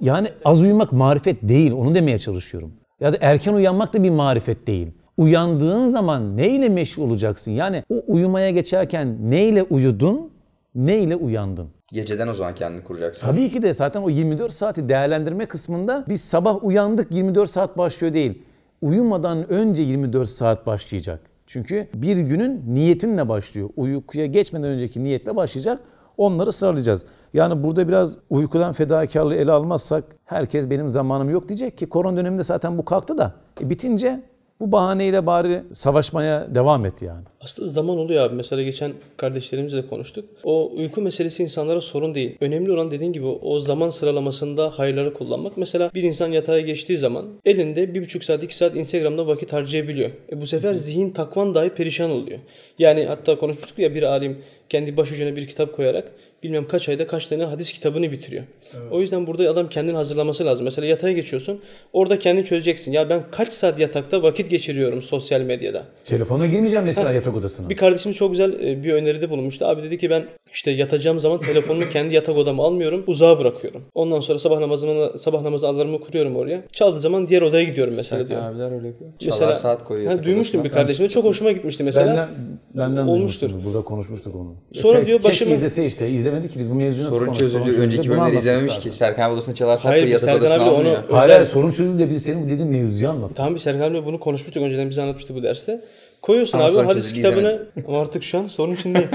Yani az uyumak marifet değil. Onu demeye çalışıyorum. Ya da erken uyanmak da bir marifet değil. Uyandığın zaman neyle meşgul olacaksın? Yani o uyumaya geçerken neyle uyudun, neyle uyandın? Geceden o zaman kendini kuracaksın. Tabii ki de zaten o 24 saati değerlendirme kısmında biz sabah uyandık 24 saat başlıyor değil. Uyumadan önce 24 saat başlayacak. Çünkü bir günün niyetinle başlıyor. Uykuya geçmeden önceki niyetle başlayacak. Onları sıralayacağız. Yani burada biraz uykudan fedakarlığı ele almazsak herkes benim zamanım yok diyecek ki korona döneminde zaten bu kalktı da e bitince bu bahaneyle bari savaşmaya devam et yani. Aslında zaman oluyor abi. Mesela geçen kardeşlerimizle konuştuk. O uyku meselesi insanlara sorun değil. Önemli olan dediğin gibi o zaman sıralamasında hayırları kullanmak. Mesela bir insan yatağa geçtiği zaman elinde bir buçuk saat iki saat Instagram'da vakit harcayabiliyor. E bu sefer zihin takvan dahi perişan oluyor. Yani hatta konuşmuştuk ya bir alim kendi başucuna bir kitap koyarak bilmem kaç ayda kaç tane hadis kitabını bitiriyor. Evet. O yüzden burada adam kendini hazırlaması lazım. Mesela yatağa geçiyorsun. Orada kendini çözeceksin. Ya ben kaç saat yatakta vakit geçiriyorum sosyal medyada. Telefona girmeyeceğim mesela ha, yatak odasına. Bir kardeşimiz çok güzel e, bir öneride bulunmuştu. Abi dedi ki ben işte yatacağım zaman telefonumu kendi yatak odama almıyorum. Uzağa bırakıyorum. Ondan sonra sabah namazımı sabah namazı alarmı kuruyorum oraya. Çaldığı zaman diğer odaya gidiyorum mesela Sen diyor. abiler öyle yapıyor. Çalar mesela, saat koyuyor. Ha, duymuştum bir kardeşime. Çok hoşuma gitmişti mesela. Benden, benden olmuştur. Burada konuşmuştuk onu. Sonra Ke- şey, diyor başımı... Keşke izlese işte. İzlemedi ki biz bu mevzuyu nasıl Sorun çözülüyor. Önceki bölümleri izlememiş ki. Serkan abi odasını çalar saat koyuyor. Serkan abi onu. Hayır sorun çözüldü de biz senin dediğin mevzuyu anlat. Tamam bir Serkan abi bunu konuşmuştuk önceden. biz anlatmıştık bu derste. Koyuyorsun Ama abi hadis kitabını ama artık şu an sorun içindeyim.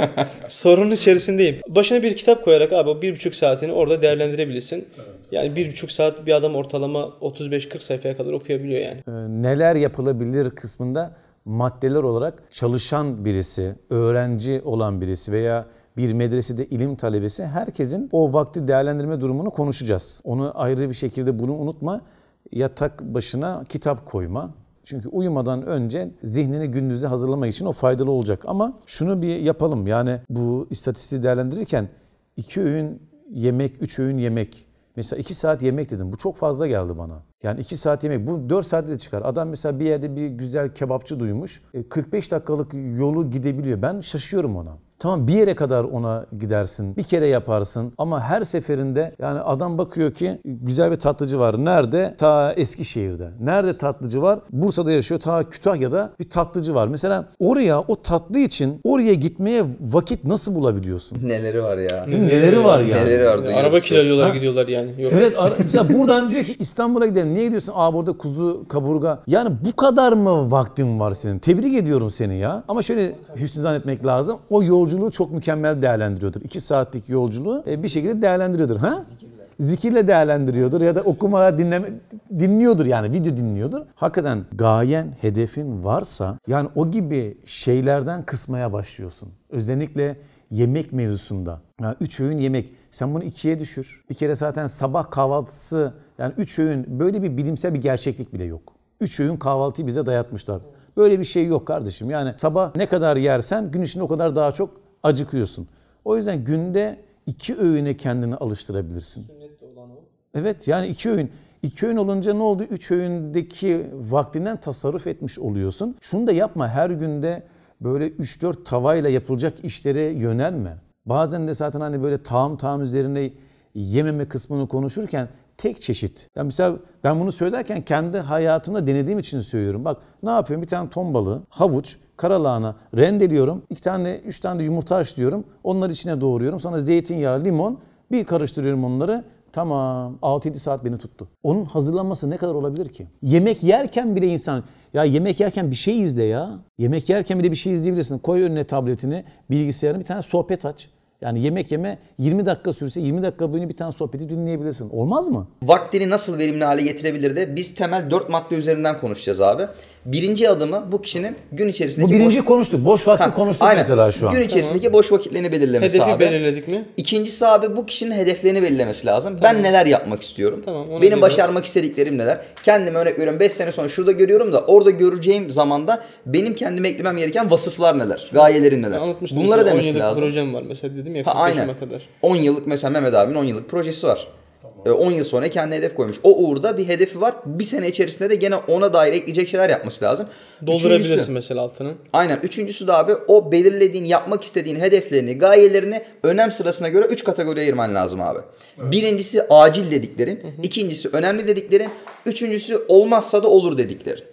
sorun içerisindeyim. Başına bir kitap koyarak abi bir buçuk saatini orada değerlendirebilirsin. Yani bir buçuk saat bir adam ortalama 35-40 sayfaya kadar okuyabiliyor yani. Ee, neler yapılabilir kısmında maddeler olarak çalışan birisi, öğrenci olan birisi veya bir medresede ilim talebesi herkesin o vakti değerlendirme durumunu konuşacağız. Onu ayrı bir şekilde bunu unutma. Yatak başına kitap koyma çünkü uyumadan önce zihnini gündüze hazırlamak için o faydalı olacak. Ama şunu bir yapalım. Yani bu istatistiği değerlendirirken iki öğün yemek, üç öğün yemek. Mesela iki saat yemek dedim. Bu çok fazla geldi bana. Yani iki saat yemek. Bu dört saatte de çıkar. Adam mesela bir yerde bir güzel kebapçı duymuş. 45 e, dakikalık yolu gidebiliyor. Ben şaşıyorum ona. Tamam bir yere kadar ona gidersin. Bir kere yaparsın ama her seferinde yani adam bakıyor ki güzel bir tatlıcı var. Nerede? Ta Eskişehir'de. Nerede tatlıcı var? Bursa'da yaşıyor. Ta Kütahya'da bir tatlıcı var. Mesela oraya o tatlı için oraya gitmeye vakit nasıl bulabiliyorsun? Neleri var ya? Değil Neleri var ya? Neleri var? Ya, araba kiralıyorlar Ha? gidiyorlar yani. Yok. Evet mesela buradan diyor ki İstanbul'a gidelim. Niye gidiyorsun? Aa burada kuzu, kaburga. Yani bu kadar mı vaktin var senin? Tebrik ediyorum seni ya. Ama şöyle hüsnü zannetmek lazım. O yol yolculuğu çok mükemmel değerlendiriyordur. İki saatlik yolculuğu e, bir şekilde değerlendiriyordur. Ha? Zikirle değerlendiriyordur ya da okuma, dinleme, dinliyordur yani video dinliyordur. Hakikaten gayen, hedefin varsa yani o gibi şeylerden kısmaya başlıyorsun. Özellikle yemek mevzusunda. Yani üç öğün yemek. Sen bunu ikiye düşür. Bir kere zaten sabah kahvaltısı yani üç öğün böyle bir bilimsel bir gerçeklik bile yok. Üç öğün kahvaltıyı bize dayatmışlar. Böyle bir şey yok kardeşim. Yani sabah ne kadar yersen gün içinde o kadar daha çok acıkıyorsun. O yüzden günde iki öğüne kendini alıştırabilirsin. Evet yani iki öğün. İki öğün olunca ne oldu? Üç öğündeki vaktinden tasarruf etmiş oluyorsun. Şunu da yapma her günde böyle 3-4 tavayla yapılacak işlere yönelme. Bazen de zaten hani böyle tam tam üzerine yememe kısmını konuşurken tek çeşit. Yani mesela ben bunu söylerken kendi hayatımda denediğim için söylüyorum. Bak ne yapıyorum? Bir tane ton balığı, havuç, karalağına rendeliyorum. İki tane, üç tane de yumurta açlıyorum. Onları içine doğruyorum. Sonra zeytinyağı, limon bir karıştırıyorum onları. Tamam 6-7 saat beni tuttu. Onun hazırlanması ne kadar olabilir ki? Yemek yerken bile insan ya yemek yerken bir şey izle ya. Yemek yerken bile bir şey izleyebilirsin. Koy önüne tabletini, bilgisayarını bir tane sohbet aç. Yani yemek yeme 20 dakika sürse 20 dakika boyunca bir tane sohbeti dinleyebilirsin. Olmaz mı? Vaktini nasıl verimli hale getirebilir de biz temel 4 madde üzerinden konuşacağız abi. Birinci adımı bu kişinin gün içerisindeki Bu birinci boş... konuştuk. Boş vakti ha, konuştuk aynen. mesela şu an. Gün içerisindeki tamam. boş vakitlerini belirlemesi Hedefi abi. belirledik mi? İkincisi abi bu kişinin hedeflerini belirlemesi lazım. Tamam. Ben neler yapmak istiyorum? Tamam, Benim geliyoruz. başarmak istediklerim neler? Kendime örnek veriyorum. 5 sene sonra şurada görüyorum da orada göreceğim zamanda benim kendime eklemem gereken vasıflar neler? Gayelerim neler? Bunlara demesi 10 yıllık lazım. projem var mesela dedim ya. Ha, aynen. kadar. 10 yıllık mesela Mehmet abinin 10 yıllık projesi var. 10 e, yıl sonra kendine hedef koymuş. O uğurda bir hedefi var. Bir sene içerisinde de gene ona dair ekleyecek şeyler yapması lazım. Doldurabilirsin Üçüncüsü, mesela altını. Aynen. Üçüncüsü de abi o belirlediğin yapmak istediğin hedeflerini, gayelerini önem sırasına göre 3 kategoriye ayırman lazım abi. Evet. Birincisi acil dediklerin, hı hı. ikincisi önemli dediklerin, üçüncüsü olmazsa da olur dediklerin.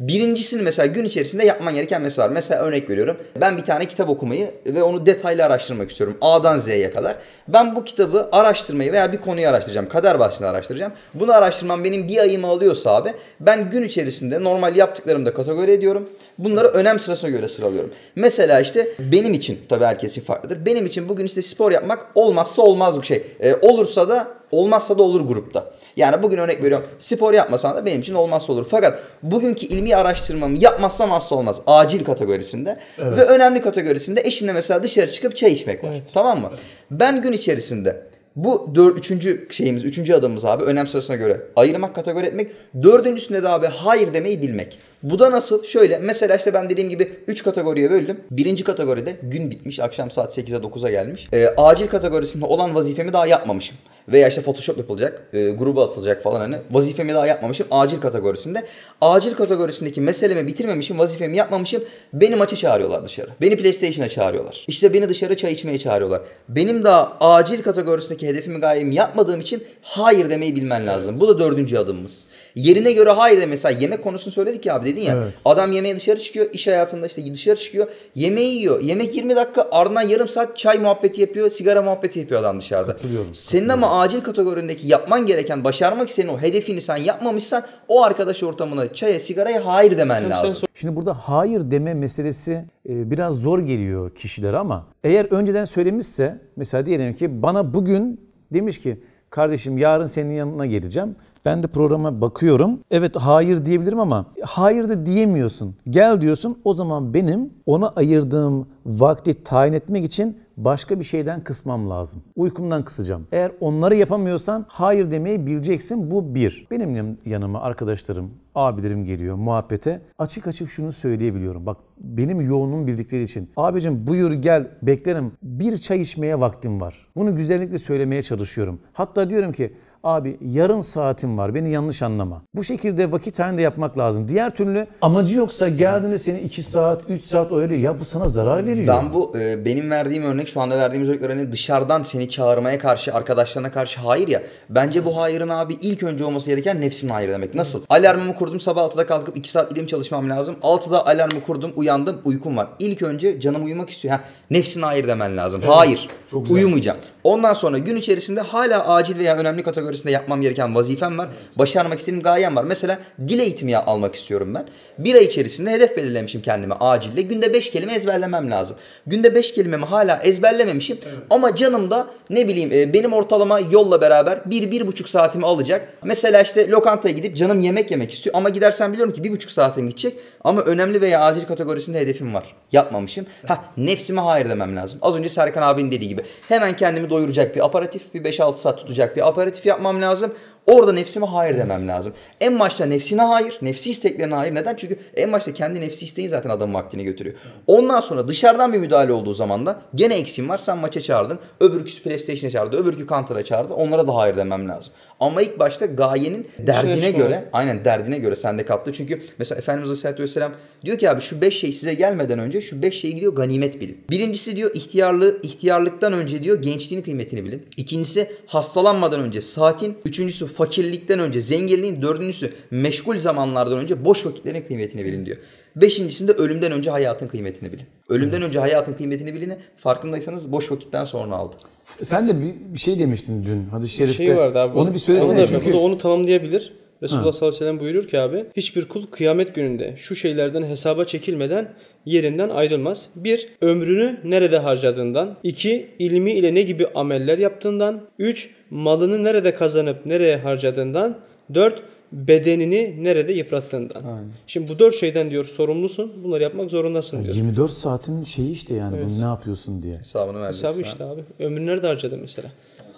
Birincisini mesela gün içerisinde yapman gereken mesela var. Mesela örnek veriyorum. Ben bir tane kitap okumayı ve onu detaylı araştırmak istiyorum. A'dan Z'ye kadar. Ben bu kitabı araştırmayı veya bir konuyu araştıracağım. Kader bahsini araştıracağım. Bunu araştırmam benim bir ayımı alıyorsa abi ben gün içerisinde normal yaptıklarımda kategori ediyorum. Bunları önem sırasına göre sıralıyorum. Mesela işte benim için tabii herkes için farklıdır. Benim için bugün işte spor yapmak olmazsa olmaz bir şey. E, olursa da olmazsa da olur grupta. Yani bugün örnek veriyorum spor yapmasan da benim için olmazsa olur. Fakat bugünkü ilmi araştırmamı yapmazsam asla olmaz. Acil kategorisinde evet. ve önemli kategorisinde eşimle mesela dışarı çıkıp çay içmek var. Evet. Tamam mı? Evet. Ben gün içerisinde bu dör, üçüncü şeyimiz, üçüncü adımımız abi önem sırasına göre ayırmak, kategori etmek. Dördüncüsünde de abi hayır demeyi bilmek. Bu da nasıl? Şöyle mesela işte ben dediğim gibi 3 kategoriye böldüm. Birinci kategoride gün bitmiş. Akşam saat 8'e 9'a gelmiş. E, acil kategorisinde olan vazifemi daha yapmamışım. Veya işte Photoshop yapılacak, e, gruba atılacak falan hani. Vazifemi daha yapmamışım acil kategorisinde. Acil kategorisindeki meselemi bitirmemişim, vazifemi yapmamışım. Beni maça çağırıyorlar dışarı. Beni PlayStation'a çağırıyorlar. İşte beni dışarı çay içmeye çağırıyorlar. Benim daha acil kategorisindeki hedefimi gayemi yapmadığım için hayır demeyi bilmen lazım. Bu da dördüncü adımımız. Yerine göre hayır de mesela yemek konusunu söyledik ya abi dedin ya. Evet. Adam yemeğe dışarı çıkıyor. iş hayatında işte dışarı çıkıyor. Yemeği yiyor. Yemek 20 dakika ardından yarım saat çay muhabbeti yapıyor. Sigara muhabbeti yapıyor adam dışarıda. Katılıyorum. Senin ama acil kategorindeki yapman gereken başarmak senin o hedefini sen yapmamışsan o arkadaş ortamına çaya sigaraya hayır demen Tabii lazım. Şimdi burada hayır deme meselesi e, biraz zor geliyor kişilere ama eğer önceden söylemişse mesela diyelim ki bana bugün demiş ki kardeşim yarın senin yanına geleceğim. Ben de programa bakıyorum. Evet hayır diyebilirim ama hayır da diyemiyorsun. Gel diyorsun. O zaman benim ona ayırdığım vakti tayin etmek için başka bir şeyden kısmam lazım. Uykumdan kısacağım. Eğer onları yapamıyorsan hayır demeyi bileceksin. Bu bir. Benim yanıma arkadaşlarım, abilerim geliyor muhabbete. Açık açık şunu söyleyebiliyorum. Bak benim yoğunluğum bildikleri için. Abicim buyur gel beklerim. Bir çay içmeye vaktim var. Bunu güzellikle söylemeye çalışıyorum. Hatta diyorum ki Abi yarım saatim var beni yanlış anlama. Bu şekilde vakit halinde yapmak lazım. Diğer türlü amacı yoksa geldiğinde seni 2 saat 3 saat oyalıyor. Ya bu sana zarar veriyor. Ben bu e, benim verdiğim örnek şu anda verdiğimiz örnekler hani dışarıdan seni çağırmaya karşı arkadaşlarına karşı hayır ya. Bence bu hayırın abi ilk önce olması gereken nefsin hayır demek. Nasıl? Alarmımı kurdum sabah 6'da kalkıp 2 saat ilim çalışmam lazım. 6'da alarmı kurdum uyandım uykum var. İlk önce canım uyumak istiyor. Ha, nefsin hayır demen lazım. Evet. Hayır. Çok güzel. Uyumayacağım. Ondan sonra gün içerisinde hala acil veya önemli kategorisinde yapmam gereken vazifem var. Başarmak istediğim gayem var. Mesela dil eğitimi almak istiyorum ben. Bir ay içerisinde hedef belirlemişim kendime acille. Günde 5 kelime ezberlemem lazım. Günde 5 kelimemi hala ezberlememişim. Evet. Ama da ne bileyim e, benim ortalama yolla beraber 1-1,5 saatimi alacak. Mesela işte lokantaya gidip canım yemek yemek istiyor. Ama gidersen biliyorum ki 1,5 saatim gidecek. Ama önemli veya acil kategorisinde hedefim var. Yapmamışım. Ha nefsime hayır demem lazım. Az önce Serkan abinin dediği gibi. Hemen kendimi doyuracak bir aparatif, bir 5-6 saat tutacak bir aparatif yapmam lazım. Orada nefsime hayır demem lazım. En başta nefsine hayır, nefsi isteklerine hayır. Neden? Çünkü en başta kendi nefsi isteği zaten adamın vaktini götürüyor. Ondan sonra dışarıdan bir müdahale olduğu zaman da gene eksim var. Sen maça çağırdın. Öbürküsü PlayStation'a çağırdı. Öbürkü Counter'a çağırdı. Onlara da hayır demem lazım. Ama ilk başta gayenin derdine göre, aynen derdine göre sende katlı. Çünkü mesela Efendimiz Aleyhisselatü Vesselam diyor ki abi şu beş şey size gelmeden önce şu beş şeyi gidiyor. ganimet bilin. Birincisi diyor ihtiyarlı, ihtiyarlıktan önce diyor gençliğin kıymetini bilin. İkincisi hastalanmadan önce saatin. Üçüncüsü fakirlikten önce, zenginliğin dördüncüsü meşgul zamanlardan önce boş vakitlerin kıymetini bilin diyor. Beşincisinde ölümden önce hayatın kıymetini bilin. Ölümden önce hayatın kıymetini bilin. Farkındaysanız boş vakitten sonra aldı. Sen de bir şey demiştin dün hadis-i şerifte. Bir şey vardı abi. Onu bir söylesene. Onu da, çünkü... Bu da onu tamamlayabilir. Resulullah ha. sallallahu aleyhi ve sellem buyurur ki abi hiçbir kul kıyamet gününde şu şeylerden hesaba çekilmeden yerinden ayrılmaz. Bir, ömrünü nerede harcadığından. iki ilmi ile ne gibi ameller yaptığından. Üç, malını nerede kazanıp nereye harcadığından. Dört, bedenini nerede yıprattığından. Aynen. Şimdi bu dört şeyden diyor sorumlusun. Bunları yapmak zorundasın diyor. 24 saatin şeyi işte yani evet. bunu ne yapıyorsun diye. Hesabını verdik. Hesabı işte abi. Ömrünü nerede harcadın mesela?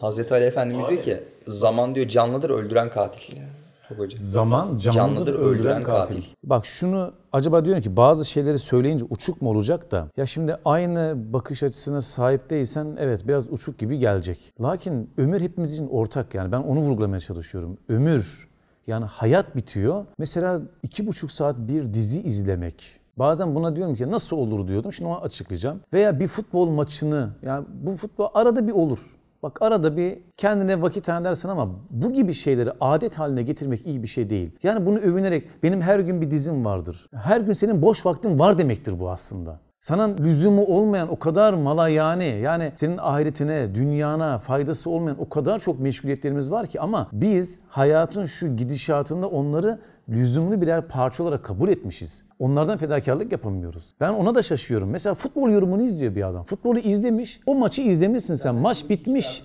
Hazreti Ali Efendimiz abi. diyor ki zaman diyor canlıdır öldüren katil. Yani. Zaman canlıdır, canlıdır öldüren, katil. katil. Bak şunu acaba diyorum ki bazı şeyleri söyleyince uçuk mu olacak da ya şimdi aynı bakış açısına sahip değilsen evet biraz uçuk gibi gelecek. Lakin ömür hepimiz için ortak yani ben onu vurgulamaya çalışıyorum. Ömür yani hayat bitiyor. Mesela iki buçuk saat bir dizi izlemek Bazen buna diyorum ki nasıl olur diyordum. Şimdi onu açıklayacağım. Veya bir futbol maçını yani bu futbol arada bir olur. Bak arada bir kendine vakit ayarlarsın ama bu gibi şeyleri adet haline getirmek iyi bir şey değil. Yani bunu övünerek benim her gün bir dizim vardır. Her gün senin boş vaktin var demektir bu aslında. Sana lüzumu olmayan o kadar mala yani yani senin ahiretine, dünyana faydası olmayan o kadar çok meşguliyetlerimiz var ki ama biz hayatın şu gidişatında onları lüzumlu birer parça olarak kabul etmişiz. Onlardan fedakarlık yapamıyoruz. Ben ona da şaşıyorum. Mesela futbol yorumunu izliyor bir adam. Futbolu izlemiş. O maçı izlemişsin sen. Maç bitmiş.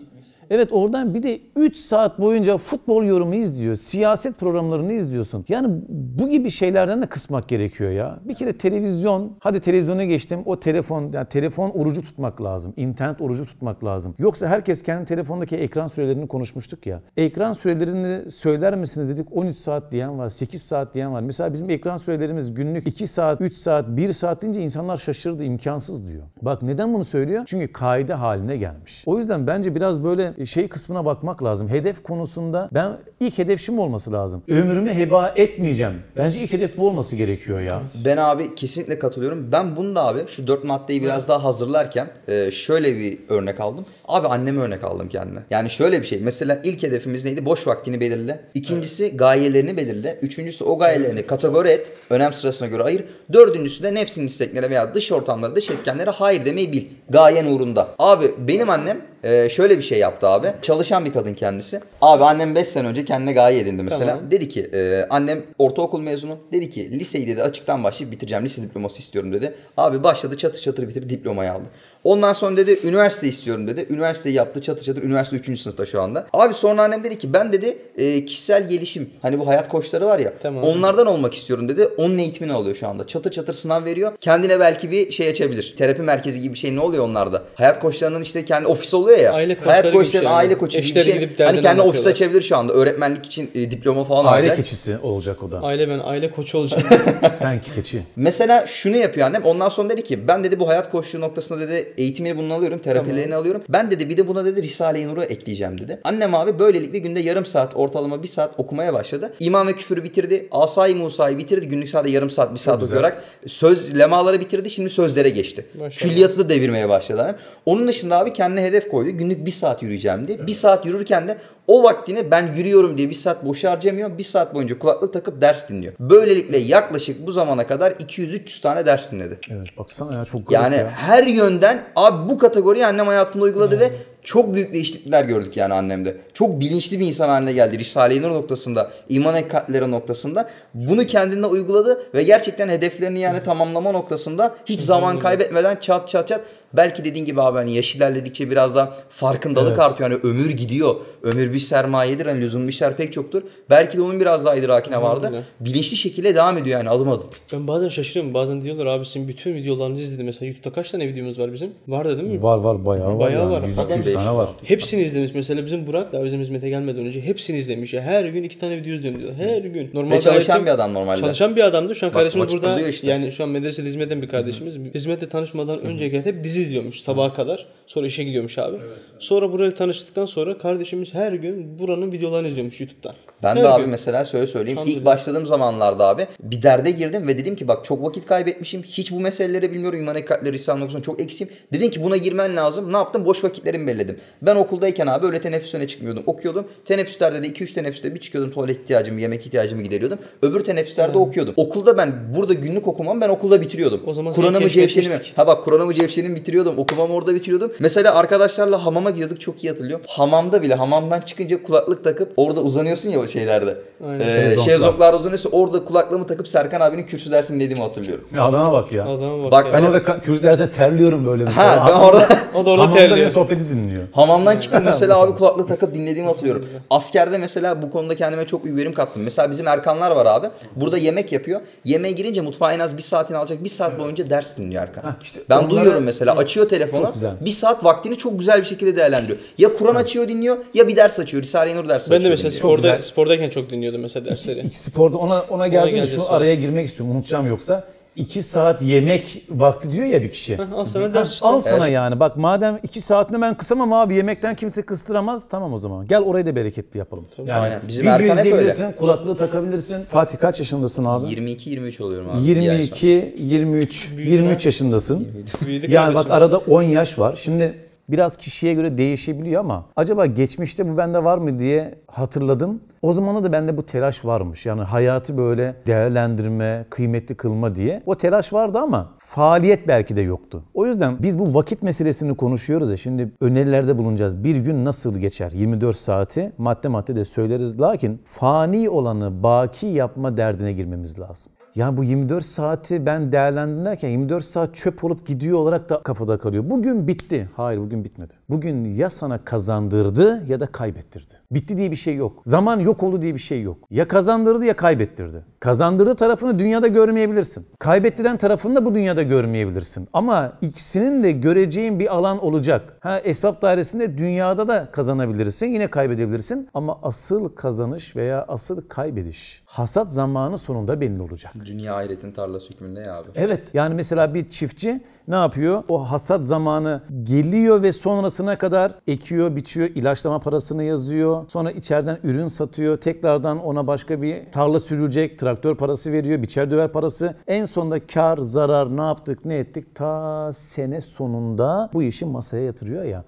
Evet oradan bir de 3 saat boyunca futbol yorumu izliyor. Siyaset programlarını izliyorsun. Yani bu gibi şeylerden de kısmak gerekiyor ya. Bir kere televizyon, hadi televizyona geçtim. O telefon, yani telefon orucu tutmak lazım. İnternet orucu tutmak lazım. Yoksa herkes kendi telefondaki ekran sürelerini konuşmuştuk ya. Ekran sürelerini söyler misiniz dedik 13 saat diyen var, 8 saat diyen var. Mesela bizim ekran sürelerimiz günlük 2 saat, 3 saat, 1 saat deyince insanlar şaşırdı, imkansız diyor. Bak neden bunu söylüyor? Çünkü kaide haline gelmiş. O yüzden bence biraz böyle e, şey kısmına bakmak lazım. Hedef konusunda ben ilk hedef şu olması lazım? Ömrümü heba etmeyeceğim. Bence ilk hedef bu olması gerekiyor ya. Ben abi kesinlikle katılıyorum. Ben bunu da abi şu dört maddeyi biraz daha hazırlarken e, şöyle bir örnek aldım. Abi anneme örnek aldım kendime. Yani şöyle bir şey. Mesela ilk hedefimiz neydi? Boş vaktini belirle. İkincisi evet. gayelerini belirle. Üçüncüsü o gayelerini kategori et. Önem sırasına göre ayır. Dördüncüsü de nefsin isteklerine veya dış ortamlara dış etkenlere hayır demeyi bil. Gayen uğrunda. Abi benim annem ee, şöyle bir şey yaptı abi. Çalışan bir kadın kendisi. Abi annem 5 sene önce kendine gaye edindi mesela. Tamam. Dedi ki e, annem ortaokul mezunu. Dedi ki liseyi dedi açıktan başlayıp bitireceğim. Lise diploması istiyorum dedi. Abi başladı çatır çatır bitirdi diplomayı aldı. Ondan sonra dedi üniversite istiyorum dedi. Üniversiteyi yaptı çatı çatır. Üniversite 3. sınıfta şu anda. Abi sonra annem dedi ki ben dedi e, kişisel gelişim hani bu hayat koçları var ya. Tamam. Onlardan olmak istiyorum dedi. Onun eğitimini alıyor şu anda. çatı çatır sınav veriyor. Kendine belki bir şey açabilir. Terapi merkezi gibi bir şey ne oluyor onlarda? Hayat koçlarının işte kendi ofis oluyor ya. Aile hayat koçlarının şey aile koçu gibi bir şey. Hani kendi ofis açabilir şu anda. Öğretmenlik için e, diploma falan aile alacak. Aile keçisi olacak o da. Aile ben aile koçu olacağım. sanki keçi. Mesela şunu yapıyor annem. Ondan sonra dedi ki ben dedi bu hayat koçluğu noktasında dedi eğitimini bunun alıyorum. Terapilerini tamam. alıyorum. Ben dedi bir de buna dedi Risale-i Nur'u ekleyeceğim dedi. Annem abi böylelikle günde yarım saat ortalama bir saat okumaya başladı. İman ve küfürü bitirdi. Asay Musa'yı bitirdi. Günlük sadece yarım saat bir saat okuyarak. Söz lemaları bitirdi. Şimdi sözlere geçti. Maşallah. Külliyatı da devirmeye başladı. Onun dışında abi kendine hedef koydu. Günlük bir saat yürüyeceğim diye. Evet. Bir saat yürürken de o vaktini ben yürüyorum diye bir saat boş harcamıyor. Bir saat boyunca kulaklık takıp ders dinliyor. Böylelikle yaklaşık bu zamana kadar 200-300 tane ders dinledi. Evet baksana ya çok Yani ya. her yönden abi bu kategoriyi annem hayatında uyguladı evet. ve çok büyük değişiklikler gördük yani annemde. Çok bilinçli bir insan haline geldi. Risale-i Nur noktasında, iman ekatleri noktasında. Bunu kendinde uyguladı ve gerçekten hedeflerini yani tamamlama noktasında hiç zaman kaybetmeden çat çat çat Belki dediğin gibi abi hani yaş ilerledikçe biraz da farkındalık evet. artıyor. Hani ömür gidiyor. Ömür bir sermayedir. Hani lüzumlu işler pek çoktur. Belki de onun biraz daha idrakine vardı. Aynen. Bilinçli şekilde devam ediyor yani adım adım. Ben bazen şaşırıyorum. Bazen diyorlar abisin bütün videolarınızı izledim. Mesela YouTube'da kaç tane videomuz var bizim? Var da değil mi? Var var bayağı, bayağı var. Bayağı yani. var. 100, tane var. Hepsini izlemiş. Mesela bizim Burak da bizim hizmete gelmeden önce hepsini izlemiş. her gün iki tane video izliyorum diyor. Her gün. Normalde Ve çalışan hayatım, bir adam normalde. Çalışan bir adamdı. Şu an Bak, kardeşimiz burada. Işte. Yani şu an medresede hizmetten bir kardeşimiz. hı Hizmette tanışmadan önce Hep dizi izliyormuş sabaha kadar. Sonra işe gidiyormuş abi. Evet, evet. Sonra burayla tanıştıktan sonra kardeşimiz her gün buranın videolarını izliyormuş YouTube'dan. Ben Öyle de abi mesela söyle söyleyeyim. İlk başladığım zamanlarda abi bir derde girdim ve dedim ki bak çok vakit kaybetmişim. Hiç bu meselelere bilmiyorum. İman Ekatleri İslam Nokusuna çok eksiğim. Dedim ki buna girmen lazım. Ne yaptım? Boş vakitlerimi belledim. Ben okuldayken abi öyle teneffüsüne çıkmıyordum. Okuyordum. Teneffüslerde de 2-3 teneffüste bir çıkıyordum. Tuvalet ihtiyacımı, yemek ihtiyacımı gideriyordum. Öbür teneffüslerde hmm. okuyordum. Okulda ben burada günlük okumam ben okulda bitiriyordum. O zaman Kur'an'ımı cevşenimi. Ha bak Kur'an'ımı cevşenimi bitiriyordum. okumam orada bitiriyordum. Mesela arkadaşlarla hamama gidiyorduk. Çok iyi hatırlıyorum. Hamamda bile hamamdan çıkınca kulaklık takıp orada uzanıyorsun ya şeylerde. Aynen. Ee, şezlonglar uzun neyse orada kulaklığımı takıp Serkan abinin kürsü dersini dediğimi hatırlıyorum. Ya adama bak ya. Adama bak. bak ya. ben orada kürsü dersine terliyorum böyle. Ha şey. ben orada. o da orada terliyor. sohbeti dinliyor. Hamamdan çıktım mesela abi kulaklığı takıp dinlediğimi hatırlıyorum. Askerde mesela bu konuda kendime çok üverim kattım. Mesela bizim Erkanlar var abi. Burada yemek yapıyor. Yemeğe girince mutfağa en az bir saatini alacak. Bir saat boyunca ders dinliyor Erkan. Ha, işte ben onlara... duyuyorum mesela. Açıyor telefonu. Bir saat vaktini çok güzel bir şekilde değerlendiriyor. Ya Kur'an açıyor dinliyor ya bir ders açıyor. Risale-i Nur dersi ben açıyor. Ben de mesela dinliyor. sporda, spor spordayken çok dinliyordum mesela dersleri. İki, sporda ona ona geldiğinde şu sonra. araya girmek istiyorum unutacağım yoksa. 2 saat yemek vakti diyor ya bir kişi. al sana ders işte. Al sana evet. yani. Bak madem 2 saatini ben kısamam abi yemekten kimse kıstıramaz. Tamam o zaman. Gel orayı da bereketli yapalım. Tamam. Yani Aynen. Bizim video Erkan izleyebilirsin, öyle. kulaklığı takabilirsin. Fatih kaç yaşındasın abi? 22 23 oluyorum abi. 22 23 23 yaşındasın. 22. yani bak arada 10 yaş var. Şimdi biraz kişiye göre değişebiliyor ama acaba geçmişte bu bende var mı diye hatırladım. O zamanı da bende bu telaş varmış. Yani hayatı böyle değerlendirme, kıymetli kılma diye. O telaş vardı ama faaliyet belki de yoktu. O yüzden biz bu vakit meselesini konuşuyoruz ya şimdi önerilerde bulunacağız. Bir gün nasıl geçer? 24 saati madde madde de söyleriz. Lakin fani olanı baki yapma derdine girmemiz lazım. Yani bu 24 saati ben değerlendirirken 24 saat çöp olup gidiyor olarak da kafada kalıyor. Bugün bitti. Hayır bugün bitmedi. Bugün ya sana kazandırdı ya da kaybettirdi. Bitti diye bir şey yok. Zaman yok oldu diye bir şey yok. Ya kazandırdı ya kaybettirdi. Kazandırdığı tarafını dünyada görmeyebilirsin. Kaybettiren tarafını da bu dünyada görmeyebilirsin. Ama ikisinin de göreceğin bir alan olacak. Ha esbab dairesinde dünyada da kazanabilirsin, yine kaybedebilirsin ama asıl kazanış veya asıl kaybediş hasat zamanı sonunda belli olacak. Dünya ahiretin tarlası hükmünde ya abi. Evet. Yani mesela bir çiftçi ne yapıyor? O hasat zamanı geliyor ve sonrasına kadar ekiyor, biçiyor, ilaçlama parasını yazıyor. Sonra içeriden ürün satıyor. Tekrardan ona başka bir tarla sürülecek, traktör parası veriyor, biçer döver parası. En sonunda kar, zarar ne yaptık, ne ettik? Ta sene sonunda bu işi masaya yatırıyor ya.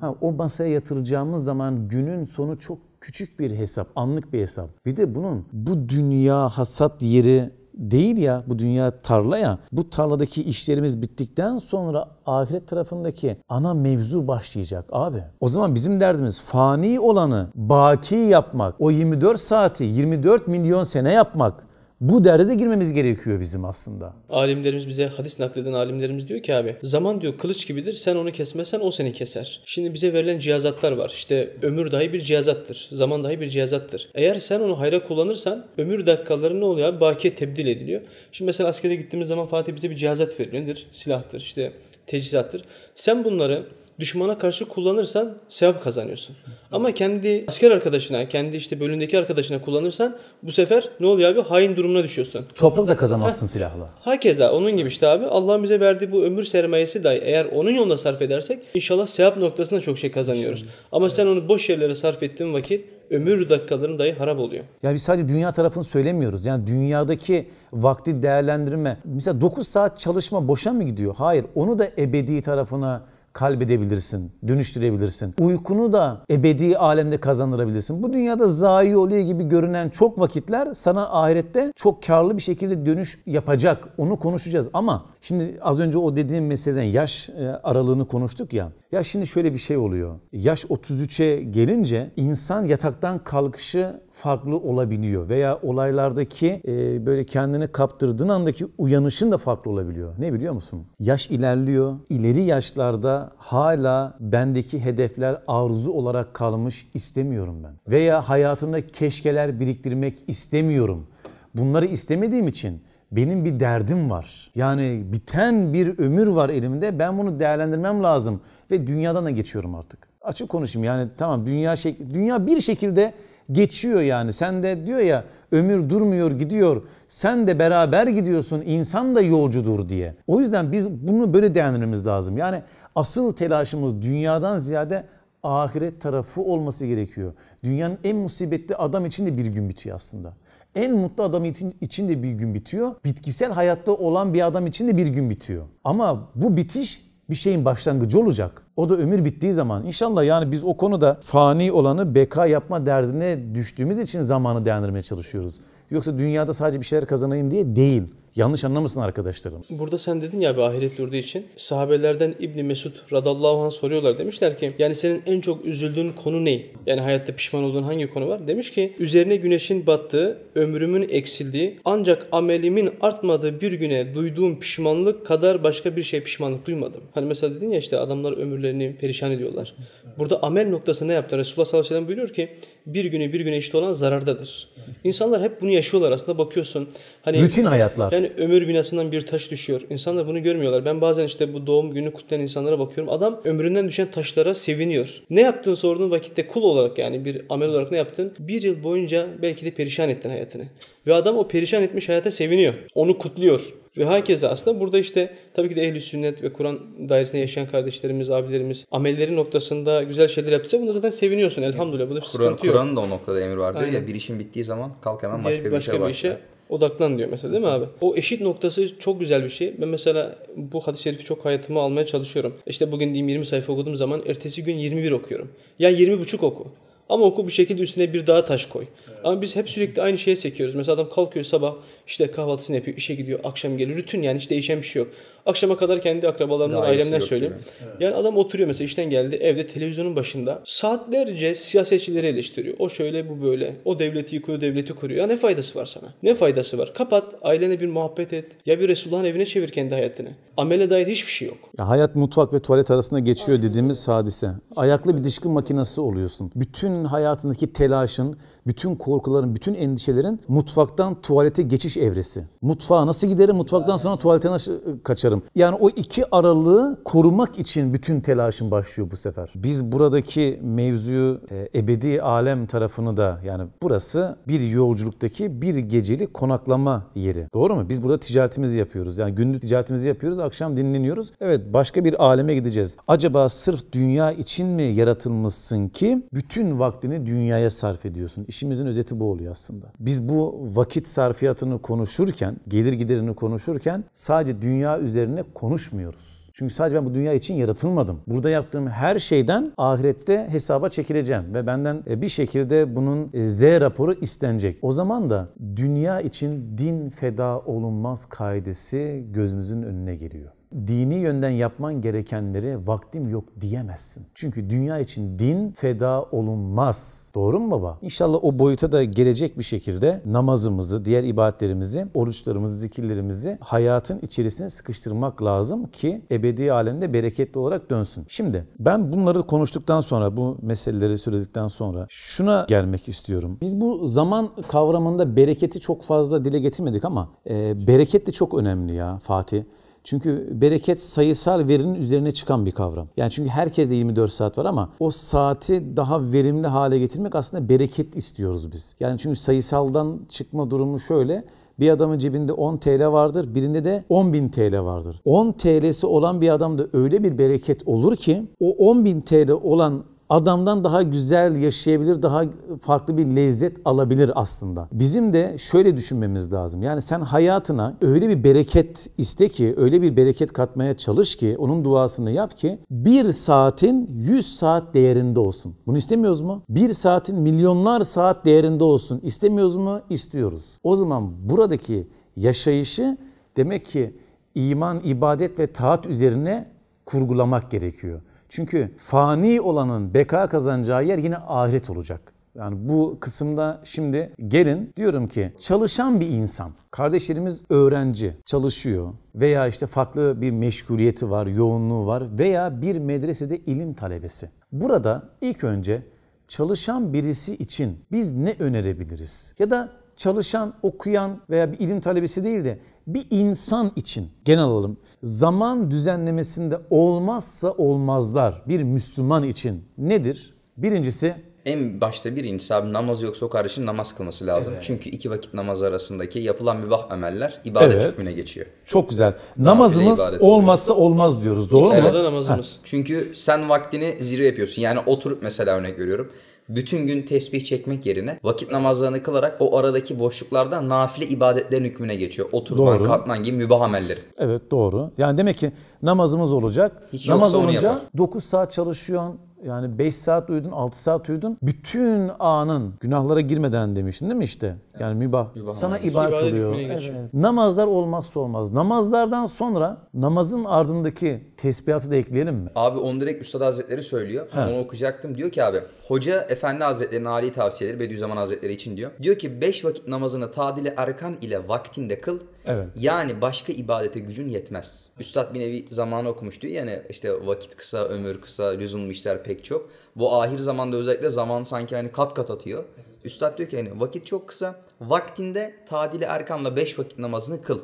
Ha, o masaya yatıracağımız zaman günün sonu çok küçük bir hesap, anlık bir hesap. Bir de bunun bu dünya hasat yeri değil ya bu dünya tarla ya. Bu tarladaki işlerimiz bittikten sonra ahiret tarafındaki ana mevzu başlayacak abi. O zaman bizim derdimiz fani olanı baki yapmak. O 24 saati 24 milyon sene yapmak. Bu derde de girmemiz gerekiyor bizim aslında. Alimlerimiz bize hadis nakleden alimlerimiz diyor ki abi zaman diyor kılıç gibidir sen onu kesmezsen o seni keser. Şimdi bize verilen cihazatlar var. İşte ömür dahi bir cihazattır. Zaman dahi bir cihazattır. Eğer sen onu hayra kullanırsan ömür dakikaları ne oluyor abi? Bakiye tebdil ediliyor. Şimdi mesela askere gittiğimiz zaman Fatih bize bir cihazat veriliyor. Nedir? Silahtır işte tecizattır. Sen bunları düşmana karşı kullanırsan sevap kazanıyorsun. Ama kendi asker arkadaşına, kendi işte bölündeki arkadaşına kullanırsan bu sefer ne oluyor abi? Hain durumuna düşüyorsun. Toprak da kazanmazsın ha, silahla. Hakeza onun gibi işte abi. Allah'ın bize verdiği bu ömür sermayesi dahi eğer onun yolunda sarf edersek inşallah sevap noktasında çok şey kazanıyoruz. Şimdi, Ama evet. sen onu boş yerlere sarf ettiğin vakit ömür dakikaların dahi harap oluyor. Yani biz sadece dünya tarafını söylemiyoruz. Yani dünyadaki vakti değerlendirme. Mesela 9 saat çalışma boşa mı gidiyor? Hayır. Onu da ebedi tarafına kalbedebilirsin, dönüştürebilirsin. Uykunu da ebedi alemde kazandırabilirsin. Bu dünyada zayi oluyor gibi görünen çok vakitler sana ahirette çok karlı bir şekilde dönüş yapacak. Onu konuşacağız ama şimdi az önce o dediğim meseleden yaş e, aralığını konuştuk ya. Ya şimdi şöyle bir şey oluyor. Yaş 33'e gelince insan yataktan kalkışı farklı olabiliyor veya olaylardaki e, böyle kendini kaptırdığın andaki uyanışın da farklı olabiliyor. Ne biliyor musun? Yaş ilerliyor. İleri yaşlarda hala bendeki hedefler arzu olarak kalmış istemiyorum ben. Veya hayatımda keşkeler biriktirmek istemiyorum. Bunları istemediğim için benim bir derdim var. Yani biten bir ömür var elimde. Ben bunu değerlendirmem lazım ve dünyadan da geçiyorum artık. Açık konuşayım yani tamam dünya şek dünya bir şekilde geçiyor yani. Sen de diyor ya ömür durmuyor gidiyor. Sen de beraber gidiyorsun. insan da yolcudur diye. O yüzden biz bunu böyle değerlendirmemiz lazım. Yani asıl telaşımız dünyadan ziyade ahiret tarafı olması gerekiyor. Dünyanın en musibetli adam için de bir gün bitiyor aslında. En mutlu adam için de bir gün bitiyor. Bitkisel hayatta olan bir adam için de bir gün bitiyor. Ama bu bitiş bir şeyin başlangıcı olacak. O da ömür bittiği zaman. İnşallah yani biz o konuda fani olanı beka yapma derdine düştüğümüz için zamanı değerlendirmeye çalışıyoruz. Yoksa dünyada sadece bir şeyler kazanayım diye değil. Yanlış anlamasın arkadaşlarımız. Burada sen dedin ya abi ahiret durduğu için. Sahabelerden İbni Mesud radallahu anh soruyorlar. Demişler ki yani senin en çok üzüldüğün konu ne? Yani hayatta pişman olduğun hangi konu var? Demiş ki üzerine güneşin battığı, ömrümün eksildiği ancak amelimin artmadığı bir güne duyduğum pişmanlık kadar başka bir şey pişmanlık duymadım. Hani mesela dedin ya işte adamlar ömürlerini perişan ediyorlar. Burada amel noktası ne yaptı? Resulullah sallallahu aleyhi ve sellem buyuruyor ki bir günü bir güne eşit olan zarardadır. İnsanlar hep bunu yaşıyorlar aslında bakıyorsun. Hani, Bütün hayatlar. Yani yani ömür binasından bir taş düşüyor. İnsanlar bunu görmüyorlar. Ben bazen işte bu doğum günü kutlayan insanlara bakıyorum. Adam ömründen düşen taşlara seviniyor. Ne yaptığını sorduğun vakitte kul olarak yani bir amel olarak ne yaptın? Bir yıl boyunca belki de perişan ettin hayatını. Ve adam o perişan etmiş hayata seviniyor. Onu kutluyor. Ve herkese aslında burada işte tabii ki de ehli sünnet ve Kur'an dairesinde yaşayan kardeşlerimiz, abilerimiz amelleri noktasında güzel şeyler yaptıysa bunu zaten seviniyorsun elhamdülillah. Burada bir Kur'an, sıkıntı yok. Kur'an da o noktada emir vardır Aynen. ya bir işin bittiği zaman kalk hemen başka, bir, başka bir işe başka odaklan diyor mesela değil mi abi? O eşit noktası çok güzel bir şey. Ben mesela bu hadis-i şerifi çok hayatıma almaya çalışıyorum. İşte bugün diyeyim 20 sayfa okuduğum zaman ertesi gün 21 okuyorum. yani 20 buçuk oku. Ama oku bir şekilde üstüne bir daha taş koy. Evet. Ama biz hep sürekli aynı şeye sekiyoruz. Mesela adam kalkıyor sabah işte kahvaltısını yapıyor, işe gidiyor, akşam geliyor. Rutin yani hiç değişen bir şey yok. Akşama kadar kendi akrabalarından, ailemden söyleyeyim. Evet. Yani adam oturuyor mesela işten geldi evde televizyonun başında saatlerce siyasetçileri eleştiriyor. O şöyle bu böyle. O devleti yıkıyor, devleti kuruyor. Ya ne faydası var sana? Ne faydası var? Kapat, ailene bir muhabbet et. Ya bir Resulullah'ın evine çevir kendi hayatını. Amele dair hiçbir şey yok. Ya hayat mutfak ve tuvalet arasında geçiyor Aynen. dediğimiz hadise. Ayaklı bir dişkin makinesi oluyorsun. Bütün hayatındaki telaşın, bütün korkuların, bütün endişelerin mutfaktan tuvalete geçiş geçiş evresi. Mutfağa nasıl giderim? Mutfaktan sonra tuvalete nasıl e, kaçarım? Yani o iki aralığı korumak için bütün telaşım başlıyor bu sefer. Biz buradaki mevzuyu e, ebedi alem tarafını da yani burası bir yolculuktaki bir geceli konaklama yeri. Doğru mu? Biz burada ticaretimizi yapıyoruz. Yani gündüz ticaretimizi yapıyoruz. Akşam dinleniyoruz. Evet başka bir aleme gideceğiz. Acaba sırf dünya için mi yaratılmışsın ki bütün vaktini dünyaya sarf ediyorsun? İşimizin özeti bu oluyor aslında. Biz bu vakit sarfiyatını konuşurken, gelir giderini konuşurken sadece dünya üzerine konuşmuyoruz. Çünkü sadece ben bu dünya için yaratılmadım. Burada yaptığım her şeyden ahirette hesaba çekileceğim ve benden e, bir şekilde bunun e, Z raporu istenecek. O zaman da dünya için din feda olunmaz kaidesi gözümüzün önüne geliyor dini yönden yapman gerekenleri vaktim yok diyemezsin. Çünkü dünya için din feda olunmaz. Doğru mu baba? İnşallah o boyuta da gelecek bir şekilde namazımızı, diğer ibadetlerimizi, oruçlarımızı, zikirlerimizi hayatın içerisine sıkıştırmak lazım ki ebedi alemde bereketli olarak dönsün. Şimdi ben bunları konuştuktan sonra, bu meseleleri söyledikten sonra şuna gelmek istiyorum. Biz bu zaman kavramında bereketi çok fazla dile getirmedik ama e, bereket de çok önemli ya Fatih. Çünkü bereket sayısal verinin üzerine çıkan bir kavram. Yani çünkü herkes 24 saat var ama o saati daha verimli hale getirmek aslında bereket istiyoruz biz. Yani çünkü sayısaldan çıkma durumu şöyle. Bir adamın cebinde 10 TL vardır, birinde de 10 bin TL vardır. 10 TL'si olan bir adamda öyle bir bereket olur ki o 10 bin TL olan adamdan daha güzel yaşayabilir, daha farklı bir lezzet alabilir aslında. Bizim de şöyle düşünmemiz lazım. Yani sen hayatına öyle bir bereket iste ki, öyle bir bereket katmaya çalış ki, onun duasını yap ki bir saatin 100 saat değerinde olsun. Bunu istemiyoruz mu? Bir saatin milyonlar saat değerinde olsun. İstemiyoruz mu? İstiyoruz. O zaman buradaki yaşayışı demek ki iman, ibadet ve taat üzerine kurgulamak gerekiyor. Çünkü fani olanın beka kazanacağı yer yine ahiret olacak. Yani bu kısımda şimdi gelin diyorum ki çalışan bir insan, kardeşlerimiz öğrenci, çalışıyor veya işte farklı bir meşguliyeti var, yoğunluğu var veya bir medresede ilim talebesi. Burada ilk önce çalışan birisi için biz ne önerebiliriz? Ya da çalışan, okuyan veya bir ilim talebesi değil de bir insan için genel alalım. Zaman düzenlemesinde olmazsa olmazlar bir Müslüman için nedir? Birincisi en başta bir insan namaz yoksa o kardeşin namaz kılması lazım. Evet. Çünkü iki vakit namaz arasındaki yapılan mübah ameller ibadet evet. hükmüne geçiyor. Çok güzel. Namazımız olmazsa olmaz diyoruz. Doğru mu? Evet. Namazımız. Çünkü sen vaktini zirve yapıyorsun. Yani oturup mesela örnek görüyorum bütün gün tesbih çekmek yerine vakit namazlarını kılarak o aradaki boşluklarda nafile ibadetlerin hükmüne geçiyor. Oturman, doğru. kalkman gibi mübah amelleri. Evet doğru. Yani demek ki namazımız olacak. Hiç Namaz olunca 9 saat çalışıyorsun, yani 5 saat uyudun, 6 saat uyudun. Bütün anın günahlara girmeden demiştin değil mi işte? Yani mübah. mübah Sana yani. ibadet, oluyor. Evet. Namazlar olmazsa olmaz. Namazlardan sonra namazın ardındaki tesbihatı da ekleyelim mi? Abi onu direkt Üstad Hazretleri söylüyor. He. Onu okuyacaktım. Diyor ki abi Hoca Efendi Hazretleri'nin hali tavsiyeleri Bediüzzaman Hazretleri için diyor. Diyor ki 5 vakit namazını tadili erkan ile vaktinde kıl Evet. Yani başka ibadete gücün yetmez. Üstad bir nevi zamanı okumuş yani işte vakit kısa, ömür kısa, lüzumlu işler pek çok. Bu ahir zamanda özellikle zaman sanki hani kat kat atıyor. Evet. Üstad diyor ki hani vakit çok kısa, vaktinde tadili erkanla beş vakit namazını kıl.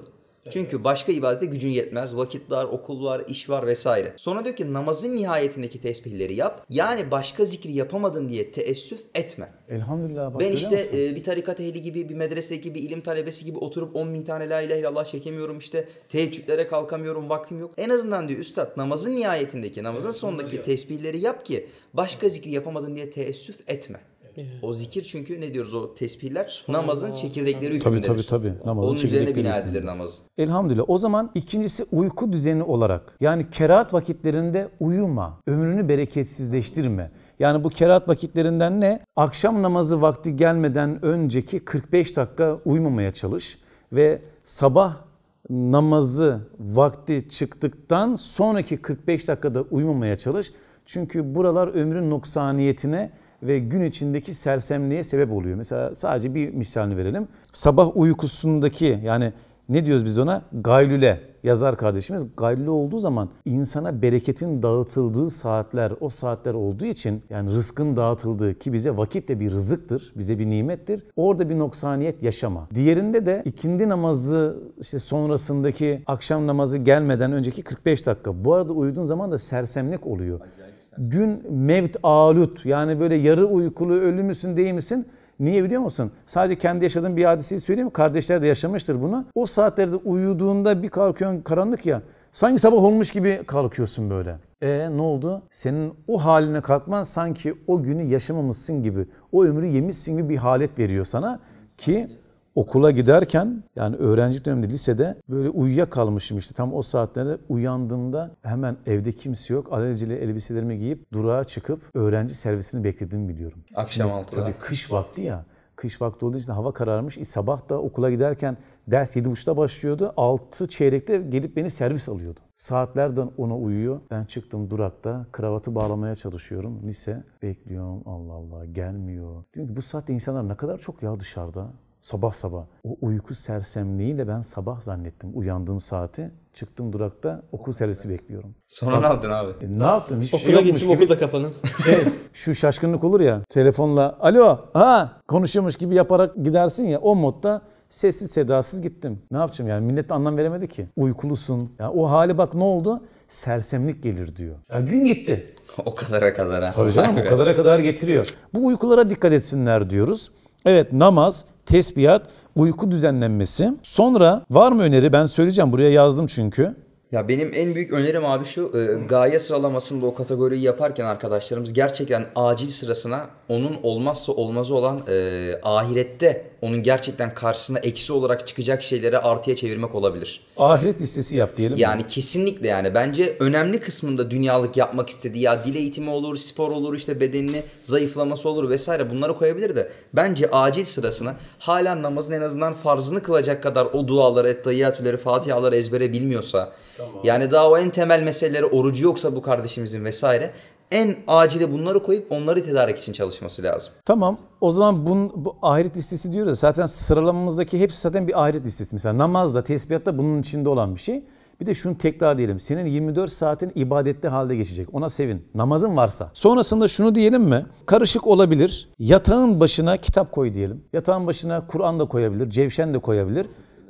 Çünkü başka ibadete gücün yetmez. Vakit var, okul var, iş var vesaire. Sonra diyor ki namazın nihayetindeki tesbihleri yap. Yani başka zikri yapamadım diye teessüf etme. Elhamdülillah. Bak, ben işte e, bir tarikat ehli gibi, bir medrese gibi, ilim talebesi gibi oturup 10 bin tane la ilahe illallah çekemiyorum işte. Teheccüdlere kalkamıyorum, vaktim yok. En azından diyor üstad namazın nihayetindeki, namazın evet, sondaki tesbihleri yap ki başka zikri yapamadın diye teessüf etme. Yani. O zikir çünkü ne diyoruz o tesbihler namazın çekirdekleri hükmündedir. Tabii tabii tabii. Namazın Onun üzerine bina edilir namaz. Elhamdülillah. O zaman ikincisi uyku düzeni olarak yani kerahat vakitlerinde uyuma, ömrünü bereketsizleştirme. Yani bu kerat vakitlerinden ne? Akşam namazı vakti gelmeden önceki 45 dakika uyumamaya çalış ve sabah namazı vakti çıktıktan sonraki 45 dakikada uyumamaya çalış. Çünkü buralar ömrün noksaniyetine ve gün içindeki sersemliğe sebep oluyor. Mesela sadece bir misalini verelim. Sabah uykusundaki yani ne diyoruz biz ona? Gaylüle. Yazar kardeşimiz gaylüle olduğu zaman insana bereketin dağıtıldığı saatler, o saatler olduğu için yani rızkın dağıtıldığı ki bize vakit de bir rızıktır, bize bir nimettir. Orada bir noksaniyet yaşama. Diğerinde de ikindi namazı işte sonrasındaki akşam namazı gelmeden önceki 45 dakika. Bu arada uyuduğun zaman da sersemlik oluyor. Acayip gün mevt alut yani böyle yarı uykulu ölü müsün değil misin? Niye biliyor musun? Sadece kendi yaşadığım bir hadiseyi söyleyeyim. Kardeşler de yaşamıştır bunu. O saatlerde uyuduğunda bir kalkıyorsun karanlık ya. Sanki sabah olmuş gibi kalkıyorsun böyle. E ne oldu? Senin o haline kalkman sanki o günü yaşamamışsın gibi, o ömrü yemişsin gibi bir halet veriyor sana ki okula giderken yani öğrenci döneminde lisede böyle uyuya kalmışım işte. Tam o saatlerde uyandığımda hemen evde kimse yok. Alelacele elbiselerimi giyip durağa çıkıp öğrenci servisini beklediğimi biliyorum. Akşam altıda. Tabii kış vakti ya. Kış vakti olduğu için hava kararmış. E, sabah da okula giderken ders 7.30'da başlıyordu. 6 çeyrekte gelip beni servis alıyordu. Saatlerden ona uyuyor. Ben çıktım durakta. Kravatı bağlamaya çalışıyorum. Lise bekliyorum. Allah Allah gelmiyor. Diyorum bu saatte insanlar ne kadar çok ya dışarıda. Sabah sabah. O uyku sersemliğiyle ben sabah zannettim uyandığım saati. Çıktım durakta okul servisi bekliyorum. Sonra ne yaptın abi? E, ne yaptım? Hiçbir Okula şey yokmuş gittim gibi. okul kapanın. Şey, şu şaşkınlık olur ya telefonla alo ha konuşuyormuş gibi yaparak gidersin ya o modda sessiz sedasız gittim. Ne yapacağım yani millet de anlam veremedi ki. Uykulusun. Ya o hali bak ne oldu? Sersemlik gelir diyor. Ya gün gitti. o kadara kadar. Tabii canım o kadara kadar getiriyor. Bu uykulara dikkat etsinler diyoruz. Evet namaz, tesbihat, uyku düzenlenmesi. Sonra var mı öneri? Ben söyleyeceğim buraya yazdım çünkü. Ya benim en büyük önerim abi şu e, gaye sıralamasında o kategoriyi yaparken arkadaşlarımız gerçekten acil sırasına onun olmazsa olmazı olan e, ahirette onun gerçekten karşısına eksi olarak çıkacak şeyleri artıya çevirmek olabilir. Ahiret listesi yap diyelim. Yani mi? kesinlikle yani bence önemli kısmında dünyalık yapmak istediği ya dil eğitimi olur, spor olur işte bedenini zayıflaması olur vesaire bunları koyabilir de bence acil sırasına hala namazın en azından farzını kılacak kadar o duaları, ettayatüleri, fatihaları ezbere bilmiyorsa Tamam. Yani daha o en temel meseleleri orucu yoksa bu kardeşimizin vesaire en acile bunları koyup onları tedarik için çalışması lazım. Tamam. O zaman bun, bu ahiret listesi diyoruz ya zaten sıralamamızdaki hepsi zaten bir ahiret listesi. Mesela namazda, tesbihatta bunun içinde olan bir şey. Bir de şunu tekrar diyelim. Senin 24 saatin ibadetli halde geçecek. Ona sevin. Namazın varsa. Sonrasında şunu diyelim mi? Karışık olabilir. Yatağın başına kitap koy diyelim. Yatağın başına Kur'an da koyabilir. Cevşen de koyabilir.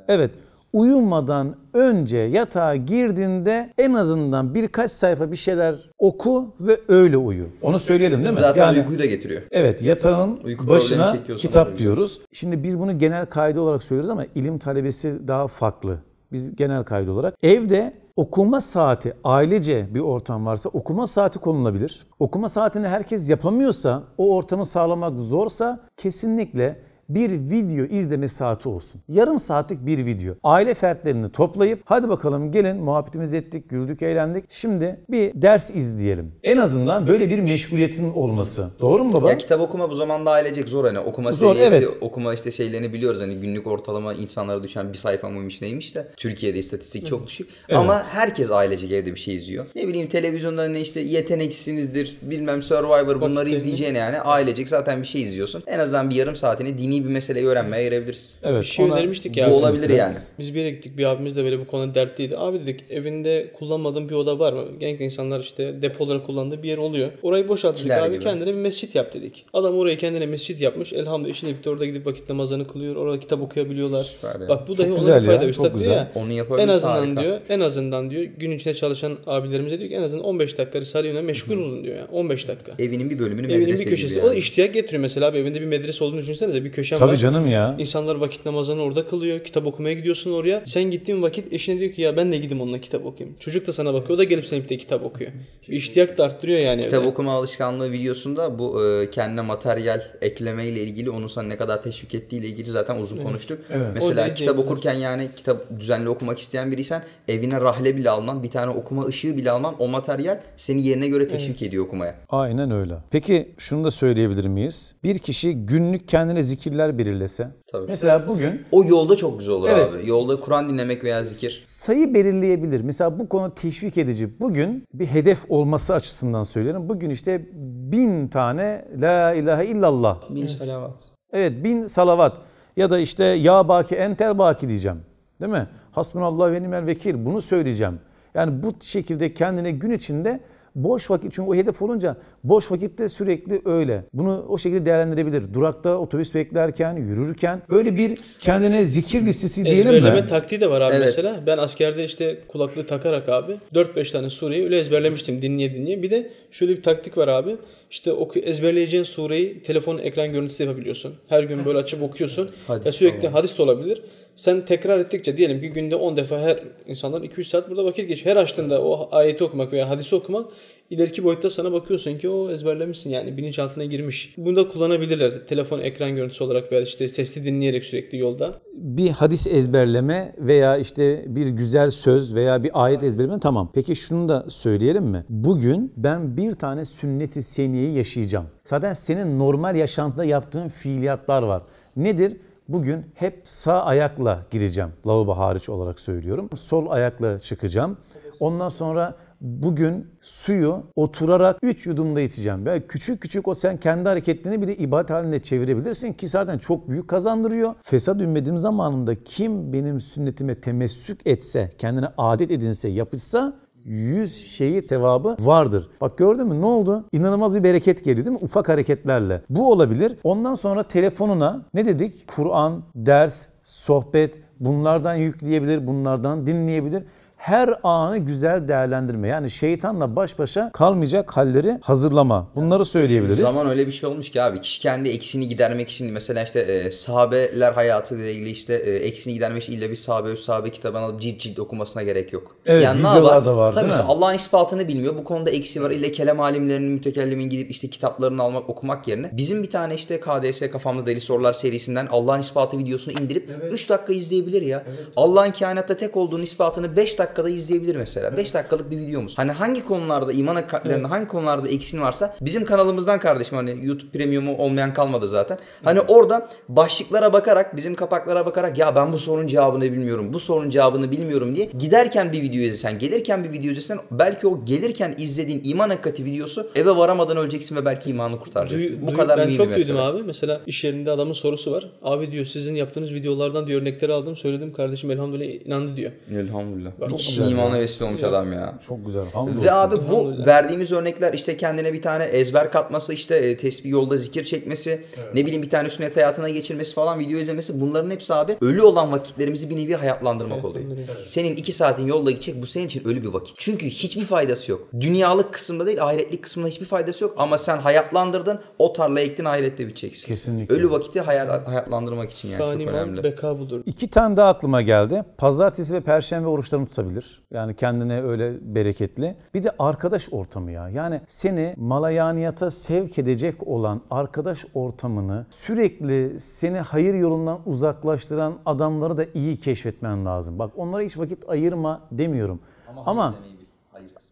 Evet uyumadan önce yatağa girdiğinde en azından birkaç sayfa bir şeyler oku ve öyle uyu. Onu söyleyelim değil mi? Zaten yani, uykuyu da getiriyor. Evet yatağın Uyku başına kitap diyoruz. Şimdi biz bunu genel kaydı olarak söylüyoruz ama ilim talebesi daha farklı. Biz genel kaydı olarak evde okuma saati ailece bir ortam varsa okuma saati konulabilir. Okuma saatini herkes yapamıyorsa o ortamı sağlamak zorsa kesinlikle bir video izleme saati olsun. Yarım saatlik bir video. Aile fertlerini toplayıp hadi bakalım gelin muhabbetimizi ettik, güldük, eğlendik. Şimdi bir ders izleyelim. En azından böyle bir meşguliyetin olması. Doğru mu baba? Ya kitap okuma bu zamanda ailecek zor hani okuma zor, seviyesi, evet. okuma işte şeylerini biliyoruz hani günlük ortalama insanlara düşen bir sayfa mıymış neymiş de Türkiye'de istatistik çok düşük. Evet. Ama herkes ailecek evde bir şey izliyor. Ne bileyim televizyonda ne hani işte yeteneksinizdir bilmem Survivor bunları izleyeceğine yani ailecek zaten bir şey izliyorsun. En azından bir yarım saatini dini iyi bir meseleyi öğrenmeye ayırabiliriz. Evet. Bir şey önermiştik ya. Bu olabilir yani. Biz bir yere gittik bir abimiz de böyle bu konuda dertliydi. Abi dedik evinde kullanmadığın bir oda var mı? Genç insanlar işte depoları kullandığı bir yer oluyor. Orayı boşalttık abi gibi. kendine bir mescit yap dedik. Adam orayı kendine mescit yapmış. Elhamdülillah işini bitti orada gidip vakit namazını kılıyor. Orada kitap okuyabiliyorlar. Süper Bak bu dahi onlara fayda. Ya, Üstad diyor ya. Onu en azından harika. diyor en azından diyor gün içinde çalışan abilerimize diyor ki en azından 15 dakika Risale-i meşgul olun diyor yani. 15 dakika. Evinin bir bölümünü medrese Evinin bir köşesi. Yani. O iştiyak getiriyor mesela abi evinde bir medrese olduğunu düşünsenize bir köşe muhteşem. Tabii canım ya. İnsanlar vakit namazını orada kılıyor. Kitap okumaya gidiyorsun oraya. Sen gittiğin vakit eşine diyor ki ya ben de gideyim onunla kitap okuyayım. Çocuk da sana bakıyor. O da gelip senin birlikte kitap okuyor. Kesinlikle. İştiyak da arttırıyor yani. Kitap öyle. okuma alışkanlığı videosunda bu e, kendine materyal ile ilgili onu sana ne kadar teşvik ile ilgili zaten uzun evet. konuştuk. Evet. Mesela kitap okurken yani kitap düzenli okumak isteyen biriysen evine rahle bile alman, bir tane okuma ışığı bile alman o materyal seni yerine göre teşvik evet. ediyor okumaya. Aynen öyle. Peki şunu da söyleyebilir miyiz? Bir kişi günlük kendine zikirler zikirler belirlese. Tabii. Mesela bugün... O yolda çok güzel olur evet, abi. Yolda Kur'an dinlemek veya zikir. Sayı belirleyebilir. Mesela bu konu teşvik edici. Bugün bir hedef olması açısından söylerim. Bugün işte bin tane La ilahe illallah. Bin salavat. Evet bin salavat. Ya da işte ya baki entel baki diyeceğim. Değil mi? Hasbunallah ve nimel vekil. Bunu söyleyeceğim. Yani bu şekilde kendine gün içinde boş vakit çünkü o hedef olunca boş vakitte sürekli öyle. Bunu o şekilde değerlendirebilir. Durakta otobüs beklerken, yürürken Öyle bir kendine zikir listesi diyelim mi? Ezberleme taktiği de var abi evet. mesela. Ben askerde işte kulaklığı takarak abi 4-5 tane sureyi öyle ezberlemiştim dinleye dinleye. Bir de şöyle bir taktik var abi. İşte oku, ezberleyeceğin sureyi telefonun ekran görüntüsü yapabiliyorsun. Her gün böyle açıp okuyorsun. Hadis ya sürekli falan. hadis de olabilir. Sen tekrar ettikçe diyelim bir günde 10 defa her insanların 2-3 saat burada vakit geç Her açtığında o ayeti okumak veya hadisi okumak ileriki boyutta sana bakıyorsun ki o ezberlemişsin yani bilinçaltına girmiş. Bunu da kullanabilirler telefon ekran görüntüsü olarak veya işte sesli dinleyerek sürekli yolda. Bir hadis ezberleme veya işte bir güzel söz veya bir ayet ezberleme tamam. Peki şunu da söyleyelim mi? Bugün ben bir tane sünnet-i seniyeyi yaşayacağım. Zaten senin normal yaşantıda yaptığın fiiliyatlar var. Nedir? Bugün hep sağ ayakla gireceğim. Lavabo hariç olarak söylüyorum. Sol ayakla çıkacağım. Ondan sonra bugün suyu oturarak 3 yudumda içeceğim. Ve küçük küçük o sen kendi hareketlerini bile ibadet haline çevirebilirsin ki zaten çok büyük kazandırıyor. Fesat ümmediğim zamanında kim benim sünnetime temessük etse, kendine adet edinse, yapışsa 100 şeyi tevabı vardır. Bak gördün mü ne oldu? İnanılmaz bir bereket geliyor değil mi? Ufak hareketlerle. Bu olabilir. Ondan sonra telefonuna ne dedik? Kur'an, ders, sohbet bunlardan yükleyebilir, bunlardan dinleyebilir her anı güzel değerlendirme. Yani şeytanla baş başa kalmayacak halleri hazırlama. Bunları söyleyebiliriz. Zaman öyle bir şey olmuş ki abi kişi kendi eksini gidermek için mesela işte e, sahabeler hayatı ile ilgili işte e, eksini gidermek için illa bir sahabe üst sahabe kitabını alıp cilt cilt okumasına gerek yok. Evet yani videolar da var Tabii değil Allah'ın ispatını bilmiyor. Bu konuda eksi var. İlle kelam alimlerinin mütekellimin gidip işte kitaplarını almak okumak yerine bizim bir tane işte KDS kafamda deli sorular serisinden Allah'ın ispatı videosunu indirip 3 evet. dakika izleyebilir ya. Evet. Allah'ın kainatta tek olduğunu ispatını 5 dakika dakikada izleyebilir mesela. 5 dakikalık bir videomuz. Hani hangi konularda iman hakikatlerinde evet. hangi konularda eksin varsa bizim kanalımızdan kardeşim hani YouTube Premium'u olmayan kalmadı zaten. Hani evet. orada başlıklara bakarak bizim kapaklara bakarak ya ben bu sorunun cevabını bilmiyorum. Bu sorunun cevabını bilmiyorum diye giderken bir video izlesen, gelirken bir video izlesen belki o gelirken izlediğin iman hakikati videosu eve varamadan öleceksin ve belki imanı kurtaracaksın Duy, bu duy, kadar ben çok mesela. duydum abi. Mesela iş yerinde adamın sorusu var. Abi diyor sizin yaptığınız videolardan diyor örnekleri aldım söyledim kardeşim elhamdülillah inandı diyor. Elhamdülillah. Bak, çok güzel imana vesile olmuş adam ya. Çok güzel. Hamdolsun. Ve abi bu verdiğimiz örnekler işte kendine bir tane ezber katması işte e, tesbih yolda zikir çekmesi evet. ne bileyim bir tane sünnet hayatına geçirmesi falan video izlemesi bunların hepsi abi ölü olan vakitlerimizi bir nevi hayatlandırmak evet, oluyor. Evet. Senin iki saatin yolda gidecek bu senin için ölü bir vakit. Çünkü hiçbir faydası yok. Dünyalık kısımda değil ahiretlik kısmında hiçbir faydası yok ama sen hayatlandırdın o tarla ektin ahirette biteceksin. Kesinlikle. Ölü vakiti hayal, hayatlandırmak için yani Sani çok önemli. Beka budur. İki tane daha aklıma geldi. Pazartesi ve Perşembe oruçlarını tutabilir olabilir. Yani kendine öyle bereketli. Bir de arkadaş ortamı ya. Yani seni malayaniyata sevk edecek olan arkadaş ortamını sürekli seni hayır yolundan uzaklaştıran adamları da iyi keşfetmen lazım. Bak onlara hiç vakit ayırma demiyorum. Ama, Ama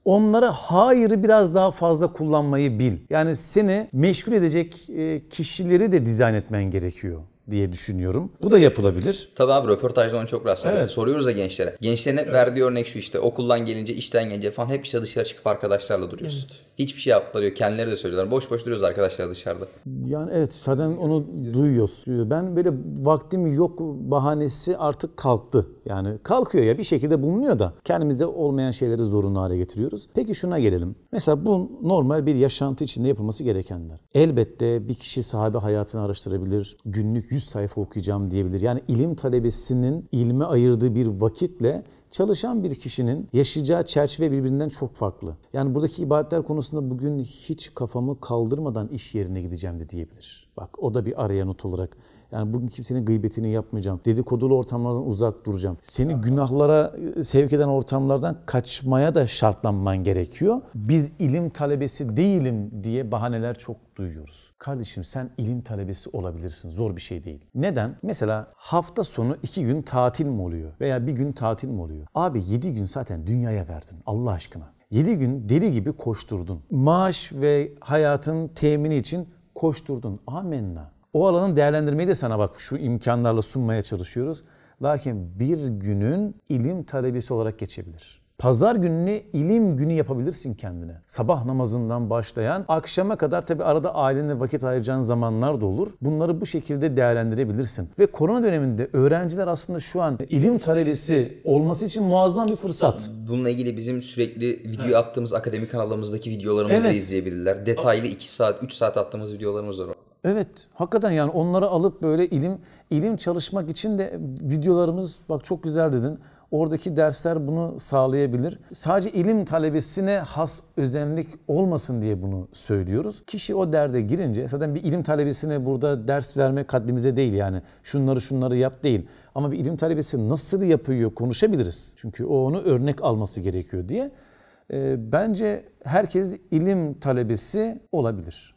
Onlara hayırı biraz daha fazla kullanmayı bil. Yani seni meşgul edecek e, kişileri de dizayn etmen gerekiyor diye düşünüyorum. Bu da yapılabilir. Tabii abi röportajda onu çok rastladık. Evet. Soruyoruz da gençlere. Gençlerin evet. verdiği örnek şu işte okuldan gelince, işten gelince falan hep işte dışarı çıkıp arkadaşlarla duruyoruz. Evet. Hiçbir şey yaptılar Kendileri de söylüyorlar. Boş boş duruyoruz arkadaşlar dışarıda. Yani evet zaten onu duyuyoruz. Ben böyle vaktim yok bahanesi artık kalktı. Yani kalkıyor ya bir şekilde bulunuyor da kendimize olmayan şeyleri zorunlu hale getiriyoruz. Peki şuna gelelim. Mesela bu normal bir yaşantı içinde yapılması gerekenler. Elbette bir kişi sahibi hayatını araştırabilir. Günlük 100 sayfa okuyacağım diyebilir. Yani ilim talebesinin ilme ayırdığı bir vakitle çalışan bir kişinin yaşayacağı çerçeve birbirinden çok farklı. Yani buradaki ibadetler konusunda bugün hiç kafamı kaldırmadan iş yerine gideceğim de diyebilir. Bak o da bir araya not olarak yani bugün kimsenin gıybetini yapmayacağım. Dedikodulu ortamlardan uzak duracağım. Seni günahlara e, sevk eden ortamlardan kaçmaya da şartlanman gerekiyor. Biz ilim talebesi değilim diye bahaneler çok duyuyoruz. Kardeşim sen ilim talebesi olabilirsin. Zor bir şey değil. Neden? Mesela hafta sonu iki gün tatil mi oluyor? Veya bir gün tatil mi oluyor? Abi yedi gün zaten dünyaya verdin Allah aşkına. Yedi gün deli gibi koşturdun. Maaş ve hayatın temini için koşturdun. Amenna. O alanın değerlendirmeyi de sana bak şu imkanlarla sunmaya çalışıyoruz. Lakin bir günün ilim talebesi olarak geçebilir. Pazar gününü ilim günü yapabilirsin kendine. Sabah namazından başlayan, akşama kadar tabi arada ailenle vakit ayıracağın zamanlar da olur. Bunları bu şekilde değerlendirebilirsin. Ve korona döneminde öğrenciler aslında şu an ilim talebesi olması için muazzam bir fırsat. Bununla ilgili bizim sürekli video attığımız akademik kanalımızdaki videolarımızı evet. da izleyebilirler. Detaylı 2 saat, 3 saat attığımız videolarımız var. Evet, hakikaten yani onları alıp böyle ilim ilim çalışmak için de videolarımız bak çok güzel dedin. Oradaki dersler bunu sağlayabilir. Sadece ilim talebesine has özenlik olmasın diye bunu söylüyoruz. Kişi o derde girince zaten bir ilim talebesine burada ders verme kadrimize değil yani. Şunları şunları yap değil. Ama bir ilim talebesi nasıl yapıyor konuşabiliriz. Çünkü o onu örnek alması gerekiyor diye. E, bence herkes ilim talebesi olabilir.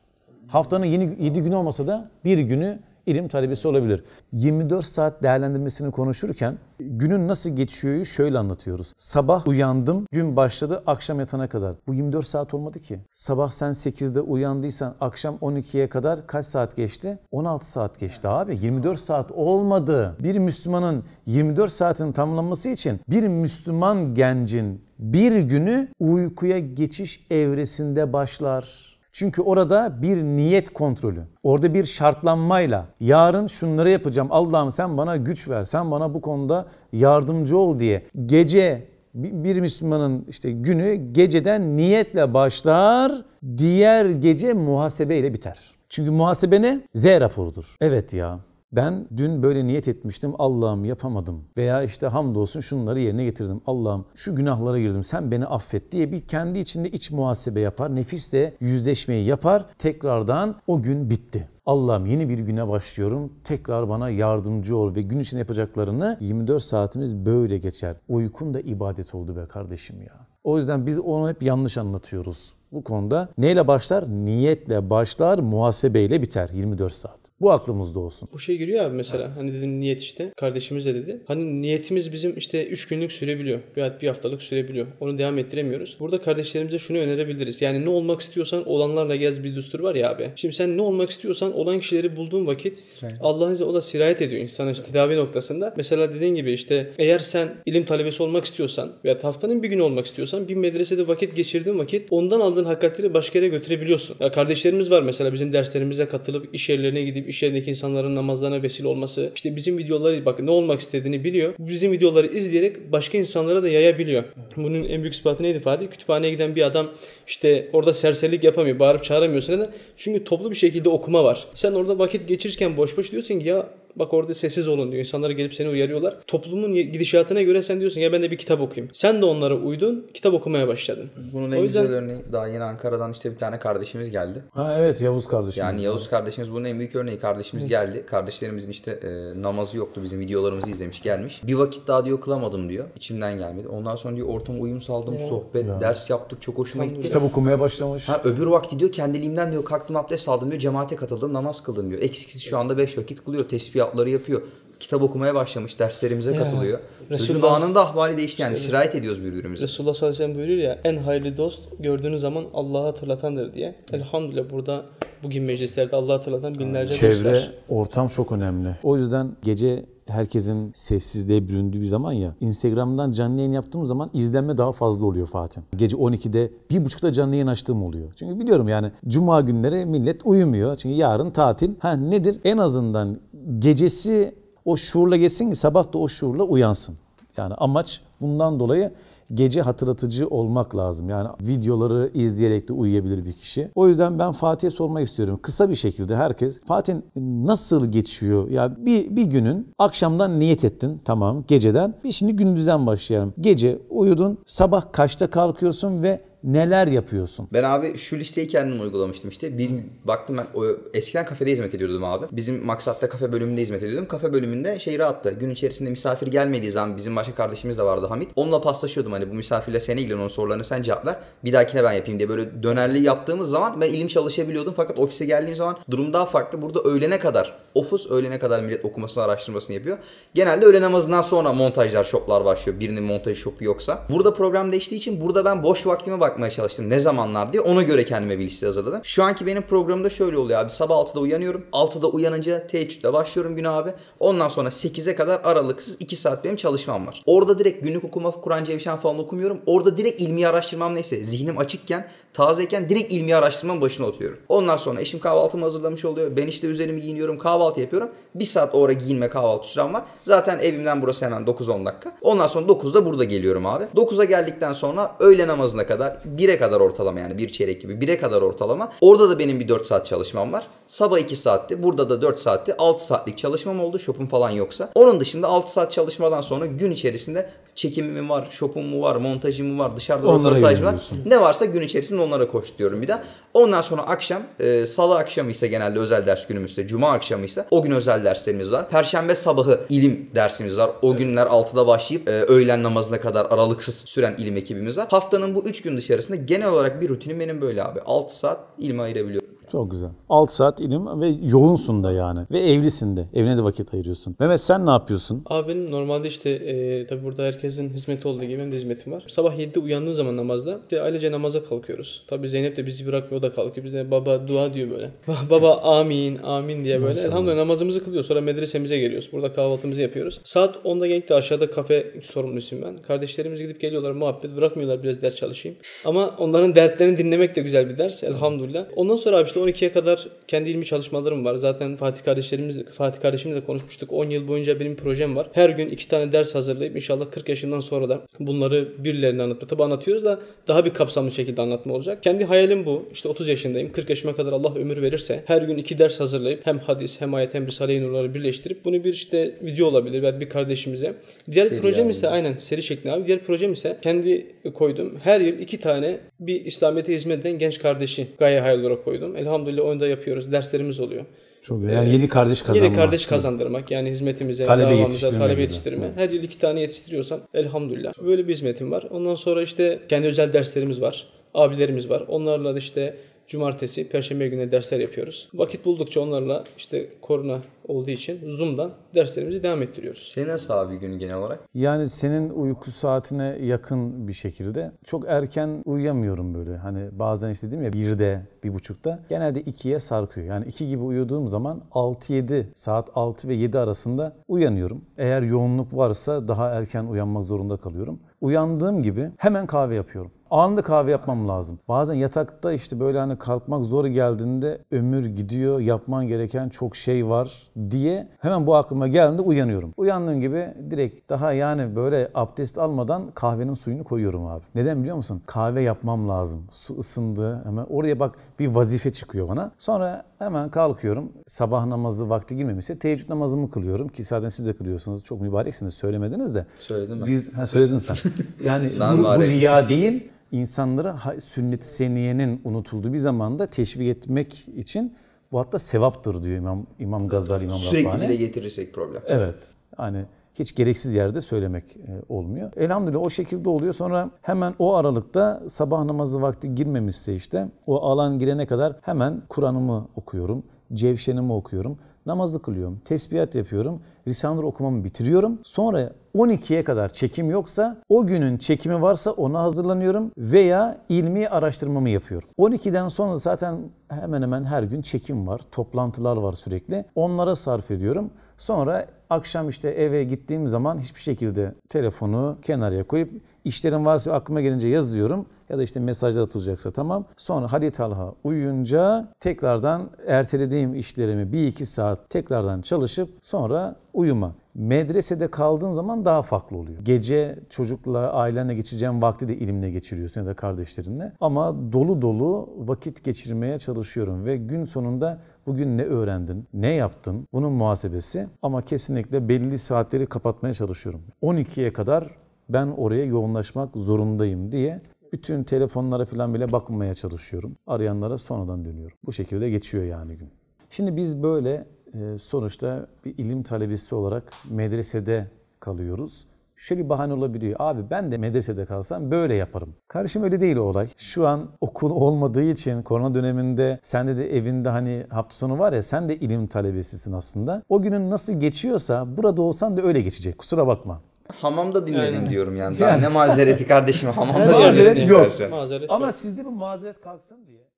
Haftanın yeni 7 günü olmasa da bir günü ilim talebesi olabilir. 24 saat değerlendirmesini konuşurken günün nasıl geçiyor şöyle anlatıyoruz. Sabah uyandım, gün başladı akşam yatana kadar. Bu 24 saat olmadı ki. Sabah sen 8'de uyandıysan akşam 12'ye kadar kaç saat geçti? 16 saat geçti abi. 24 saat olmadı. Bir Müslümanın 24 saatin tamamlaması için bir Müslüman gencin bir günü uykuya geçiş evresinde başlar. Çünkü orada bir niyet kontrolü. Orada bir şartlanmayla yarın şunları yapacağım. Allah'ım sen bana güç ver. Sen bana bu konuda yardımcı ol diye. Gece bir Müslümanın işte günü geceden niyetle başlar, diğer gece muhasebeyle biter. Çünkü muhasebe ne? Z raporudur. Evet ya ben dün böyle niyet etmiştim Allah'ım yapamadım veya işte hamdolsun şunları yerine getirdim Allah'ım şu günahlara girdim sen beni affet diye bir kendi içinde iç muhasebe yapar. Nefisle yüzleşmeyi yapar tekrardan o gün bitti. Allah'ım yeni bir güne başlıyorum. Tekrar bana yardımcı ol ve gün için yapacaklarını 24 saatimiz böyle geçer. Uykun da ibadet oldu be kardeşim ya. O yüzden biz onu hep yanlış anlatıyoruz. Bu konuda neyle başlar? Niyetle başlar, muhasebeyle biter 24 saat. Bu aklımızda olsun. Bu şey giriyor abi mesela. Evet. Hani dedin niyet işte. Kardeşimiz de dedi. Hani niyetimiz bizim işte 3 günlük sürebiliyor. veya bir haftalık sürebiliyor. Onu devam ettiremiyoruz. Burada kardeşlerimize şunu önerebiliriz. Yani ne olmak istiyorsan olanlarla gez bir düstur var ya abi. Şimdi sen ne olmak istiyorsan olan kişileri bulduğun vakit Allah'ın izniyle o da sirayet ediyor insana işte tedavi noktasında. Mesela dediğin gibi işte eğer sen ilim talebesi olmak istiyorsan veya haftanın bir günü olmak istiyorsan bir medresede vakit geçirdiğin vakit ondan aldığın hakikatleri başka yere götürebiliyorsun. Ya kardeşlerimiz var mesela bizim derslerimize katılıp iş yerlerine gidip iş yerindeki insanların namazlarına vesile olması. İşte bizim videoları bak ne olmak istediğini biliyor. Bizim videoları izleyerek başka insanlara da yayabiliyor. Bunun en büyük ispatı neydi Fatih? Kütüphaneye giden bir adam işte orada serserilik yapamıyor. Bağırıp çağıramıyorsun. Neden? Çünkü toplu bir şekilde okuma var. Sen orada vakit geçirirken boş boş diyorsun ki ya Bak orada sessiz olun diyor. İnsanlara gelip seni uyarıyorlar. Toplumun gidişatına göre sen diyorsun ya ben de bir kitap okuyayım. Sen de onlara uydun. Kitap okumaya başladın. Bunun en o yüzden... güzel örneği daha yeni Ankara'dan işte bir tane kardeşimiz geldi. Ha evet Yavuz kardeşimiz. Yani Yavuz kardeşimiz bunun en büyük örneği. Kardeşimiz geldi. Kardeşlerimizin işte e, namazı yoktu. Bizim videolarımızı izlemiş gelmiş. Bir vakit daha diyor kılamadım diyor. İçimden gelmedi. Ondan sonra diyor ortama uyum saldım. Evet. Sohbet, yani. ders yaptık. Çok hoşuma gitti. Kitap okumaya başlamış. Ha, öbür vakti diyor kendiliğimden diyor kalktım abdest aldım diyor. Cemaate katıldım. Namaz kıldım diyor. Eksiksiz şu anda 5 vakit kılıyor. Tesbih edebiyatları yapıyor. Kitap okumaya başlamış, derslerimize katılıyor. Resulullah anında ahvali değişti yani sirayet ediyoruz birbirimize. Resulullah sallallahu aleyhi ve sellem buyuruyor ya en hayırlı dost gördüğünüz zaman Allah'ı hatırlatandır diye. Elhamdülillah burada bugün meclislerde Allah'ı hatırlatan binlerce Çevre, dostlar. ortam çok önemli. O yüzden gece herkesin sessizliğe büründüğü bir zaman ya. Instagram'dan canlı yayın yaptığım zaman izlenme daha fazla oluyor Fatih. Gece 12'de bir buçukta canlı yayın açtığım oluyor. Çünkü biliyorum yani cuma günleri millet uyumuyor. Çünkü yarın tatil. Ha nedir? En azından gecesi o şuurla geçsin ki sabah da o şuurla uyansın. Yani amaç bundan dolayı gece hatırlatıcı olmak lazım. Yani videoları izleyerek de uyuyabilir bir kişi. O yüzden ben Fatih'e sormak istiyorum. Kısa bir şekilde herkes Fatih nasıl geçiyor? Ya bir, bir günün akşamdan niyet ettin tamam geceden. şimdi gündüzden başlayalım. Gece uyudun sabah kaçta kalkıyorsun ve neler yapıyorsun? Ben abi şu listeyi kendim uygulamıştım işte. Bir baktım ben o, eskiden kafede hizmet ediyordum abi. Bizim maksatta kafe bölümünde hizmet ediyordum. Kafe bölümünde şey rahattı. Gün içerisinde misafir gelmediği zaman bizim başka kardeşimiz de vardı Hamit. Onunla paslaşıyordum hani bu misafirle seni ilgilen onun sorularını sen cevap ver. Bir dahakine ben yapayım diye böyle dönerli yaptığımız zaman ben ilim çalışabiliyordum. Fakat ofise geldiğim zaman durum daha farklı. Burada öğlene kadar ofis öğlene kadar millet okumasını araştırmasını yapıyor. Genelde öğle namazından sonra montajlar şoplar başlıyor. Birinin montaj şopu yoksa. Burada program değiştiği için burada ben boş vaktime bak bakmaya çalıştım. Ne zamanlar diye ona göre kendime bir liste hazırladım. Şu anki benim programda şöyle oluyor abi. Sabah 6'da uyanıyorum. 6'da uyanınca teheccüde başlıyorum güne abi. Ondan sonra 8'e kadar aralıksız 2 saat benim çalışmam var. Orada direkt günlük okuma, Kur'an, Cevşen falan okumuyorum. Orada direkt ilmi araştırmam neyse zihnim açıkken, tazeyken direkt ilmi araştırmam başına oturuyorum. Ondan sonra eşim kahvaltımı hazırlamış oluyor. Ben işte üzerimi giyiniyorum, kahvaltı yapıyorum. Bir saat orada giyinme kahvaltı sürem var. Zaten evimden burası hemen 9-10 dakika. Ondan sonra 9'da burada geliyorum abi. 9'a geldikten sonra öğle namazına kadar 1'e kadar ortalama yani bir çeyrek gibi 1'e kadar ortalama. Orada da benim bir 4 saat çalışmam var. Sabah 2 saatti. Burada da 4 saatti. 6 saatlik çalışmam oldu. Şopum falan yoksa. Onun dışında 6 saat çalışmadan sonra gün içerisinde Çekimim var, şopum mu var, montajım mı var, dışarıda onlara röportaj var. Ne varsa gün içerisinde onlara koş diyorum bir daha. Ondan sonra akşam, e, salı akşamı ise genelde özel ders günümüzde, cuma akşamı ise o gün özel derslerimiz var. Perşembe sabahı ilim dersimiz var. O günler 6'da başlayıp e, öğlen namazına kadar aralıksız süren ilim ekibimiz var. Haftanın bu 3 gün dışarısında genel olarak bir rutinim benim böyle abi. 6 saat ilim ayırabiliyorum. Çok güzel. 6 saat inim ve yoğunsun da yani. Ve evlisin de. Evine de vakit ayırıyorsun. Mehmet sen ne yapıyorsun? Abi benim normalde işte e, tabii burada herkesin hizmeti olduğu gibi benim de hizmetim var. Sabah 7'de uyandığın zaman namazda işte ailece namaza kalkıyoruz. Tabii Zeynep de bizi bırakmıyor o da kalkıyor. Biz baba dua diyor böyle. baba amin amin diye böyle. Elhamdülillah namazımızı kılıyoruz. Sonra medresemize geliyoruz. Burada kahvaltımızı yapıyoruz. Saat 10'da genellikle aşağıda kafe sorumlusuyum ben. Kardeşlerimiz gidip geliyorlar muhabbet bırakmıyorlar biraz ders çalışayım. Ama onların dertlerini dinlemek de güzel bir ders elhamdülillah. Ondan sonra abi işte 12'ye kadar kendi ilmi çalışmalarım var. Zaten Fatih kardeşlerimiz Fatih kardeşimle de konuşmuştuk. 10 yıl boyunca benim projem var. Her gün 2 tane ders hazırlayıp inşallah 40 yaşından sonra da bunları birilerine anlatma. Tabi anlatıyoruz da daha bir kapsamlı şekilde anlatma olacak. Kendi hayalim bu. İşte 30 yaşındayım. 40 yaşıma kadar Allah ömür verirse her gün 2 ders hazırlayıp hem hadis hem ayet hem Risale-i Nur'ları birleştirip bunu bir işte video olabilir belki bir kardeşimize. Diğer seri projem abi. ise aynen seri şeklinde abi. Diğer projem ise kendi koydum. Her yıl 2 tane bir İslamiyet'e hizmet eden genç kardeşi gaye hayal olarak koydum. Elhamdülillah elhamdülillah onu da yapıyoruz. Derslerimiz oluyor. Çok güzel. Yani ee, yeni kardeş kazandırmak. Yeni kardeş kazandırmak. Yani hizmetimize, talebe yetiştirme talebe yetiştirme. Her yıl iki tane yetiştiriyorsam elhamdülillah. Böyle bir hizmetim var. Ondan sonra işte kendi özel derslerimiz var. Abilerimiz var. Onlarla işte cumartesi, perşembe günü dersler yapıyoruz. Vakit buldukça onlarla işte korona olduğu için Zoom'dan derslerimizi devam ettiriyoruz. Senin nasıl abi günü genel olarak? Yani senin uyku saatine yakın bir şekilde. Çok erken uyuyamıyorum böyle. Hani bazen işte dedim ya 1'de, 1.30'da. Genelde 2'ye sarkıyor. Yani 2 gibi uyuduğum zaman 6-7 saat 6 ve 7 arasında uyanıyorum. Eğer yoğunluk varsa daha erken uyanmak zorunda kalıyorum. Uyandığım gibi hemen kahve yapıyorum. Anında kahve yapmam lazım. Bazen yatakta işte böyle hani kalkmak zor geldiğinde ömür gidiyor, yapman gereken çok şey var diye hemen bu aklıma geldiğinde uyanıyorum. Uyandığım gibi direkt daha yani böyle abdest almadan kahvenin suyunu koyuyorum abi. Neden biliyor musun? Kahve yapmam lazım. Su ısındı. Hemen oraya bak bir vazife çıkıyor bana. Sonra hemen kalkıyorum. Sabah namazı vakti girmemişse teheccüd namazımı kılıyorum ki zaten siz de kılıyorsunuz. Çok mübareksiniz söylemediniz de. Söyledim ben. Biz, ha, söyledin sen. Yani bu, bu riya değil insanlara sünnet-i seniyenin unutulduğu bir zamanda teşvik etmek için bu hatta sevaptır diyor İmam, İmam Gazali, İmam Sürekli Rabbani. dile getirirsek problem. Evet. Hani hiç gereksiz yerde söylemek e, olmuyor. Elhamdülillah o şekilde oluyor. Sonra hemen o aralıkta sabah namazı vakti girmemişse işte o alan girene kadar hemen Kur'an'ımı okuyorum, cevşenimi okuyorum, namazı kılıyorum, tesbihat yapıyorum. Risale'leri okumamı bitiriyorum. Sonra 12'ye kadar çekim yoksa o günün çekimi varsa ona hazırlanıyorum veya ilmi araştırmamı yapıyorum. 12'den sonra zaten hemen hemen her gün çekim var, toplantılar var sürekli. Onlara sarf ediyorum. Sonra akşam işte eve gittiğim zaman hiçbir şekilde telefonu kenarıya koyup İşlerim varsa aklıma gelince yazıyorum ya da işte mesajlar atılacaksa tamam. Sonra Halil Talha uyuyunca tekrardan ertelediğim işlerimi bir iki saat tekrardan çalışıp sonra uyuma. Medresede kaldığın zaman daha farklı oluyor. Gece çocukla, ailenle geçireceğin vakti de ilimle geçiriyorsun ya da kardeşlerinle. Ama dolu dolu vakit geçirmeye çalışıyorum ve gün sonunda bugün ne öğrendin, ne yaptın bunun muhasebesi ama kesinlikle belli saatleri kapatmaya çalışıyorum. 12'ye kadar ben oraya yoğunlaşmak zorundayım diye bütün telefonlara falan bile bakmaya çalışıyorum. Arayanlara sonradan dönüyorum. Bu şekilde geçiyor yani gün. Şimdi biz böyle e, sonuçta bir ilim talebesi olarak medresede kalıyoruz. Şöyle bir bahane olabiliyor. Abi ben de medresede kalsam böyle yaparım. Karışım öyle değil o olay. Şu an okul olmadığı için korona döneminde sen de, de evinde hani hafta sonu var ya sen de ilim talebesisin aslında. O günün nasıl geçiyorsa burada olsan da öyle geçecek. Kusura bakma hamamda dinledim Aynen. diyorum yani. Daha ne mazereti kardeşim hamamda dinlesin istersen. Mazeret Ama sizde bu mazeret kalksın diye.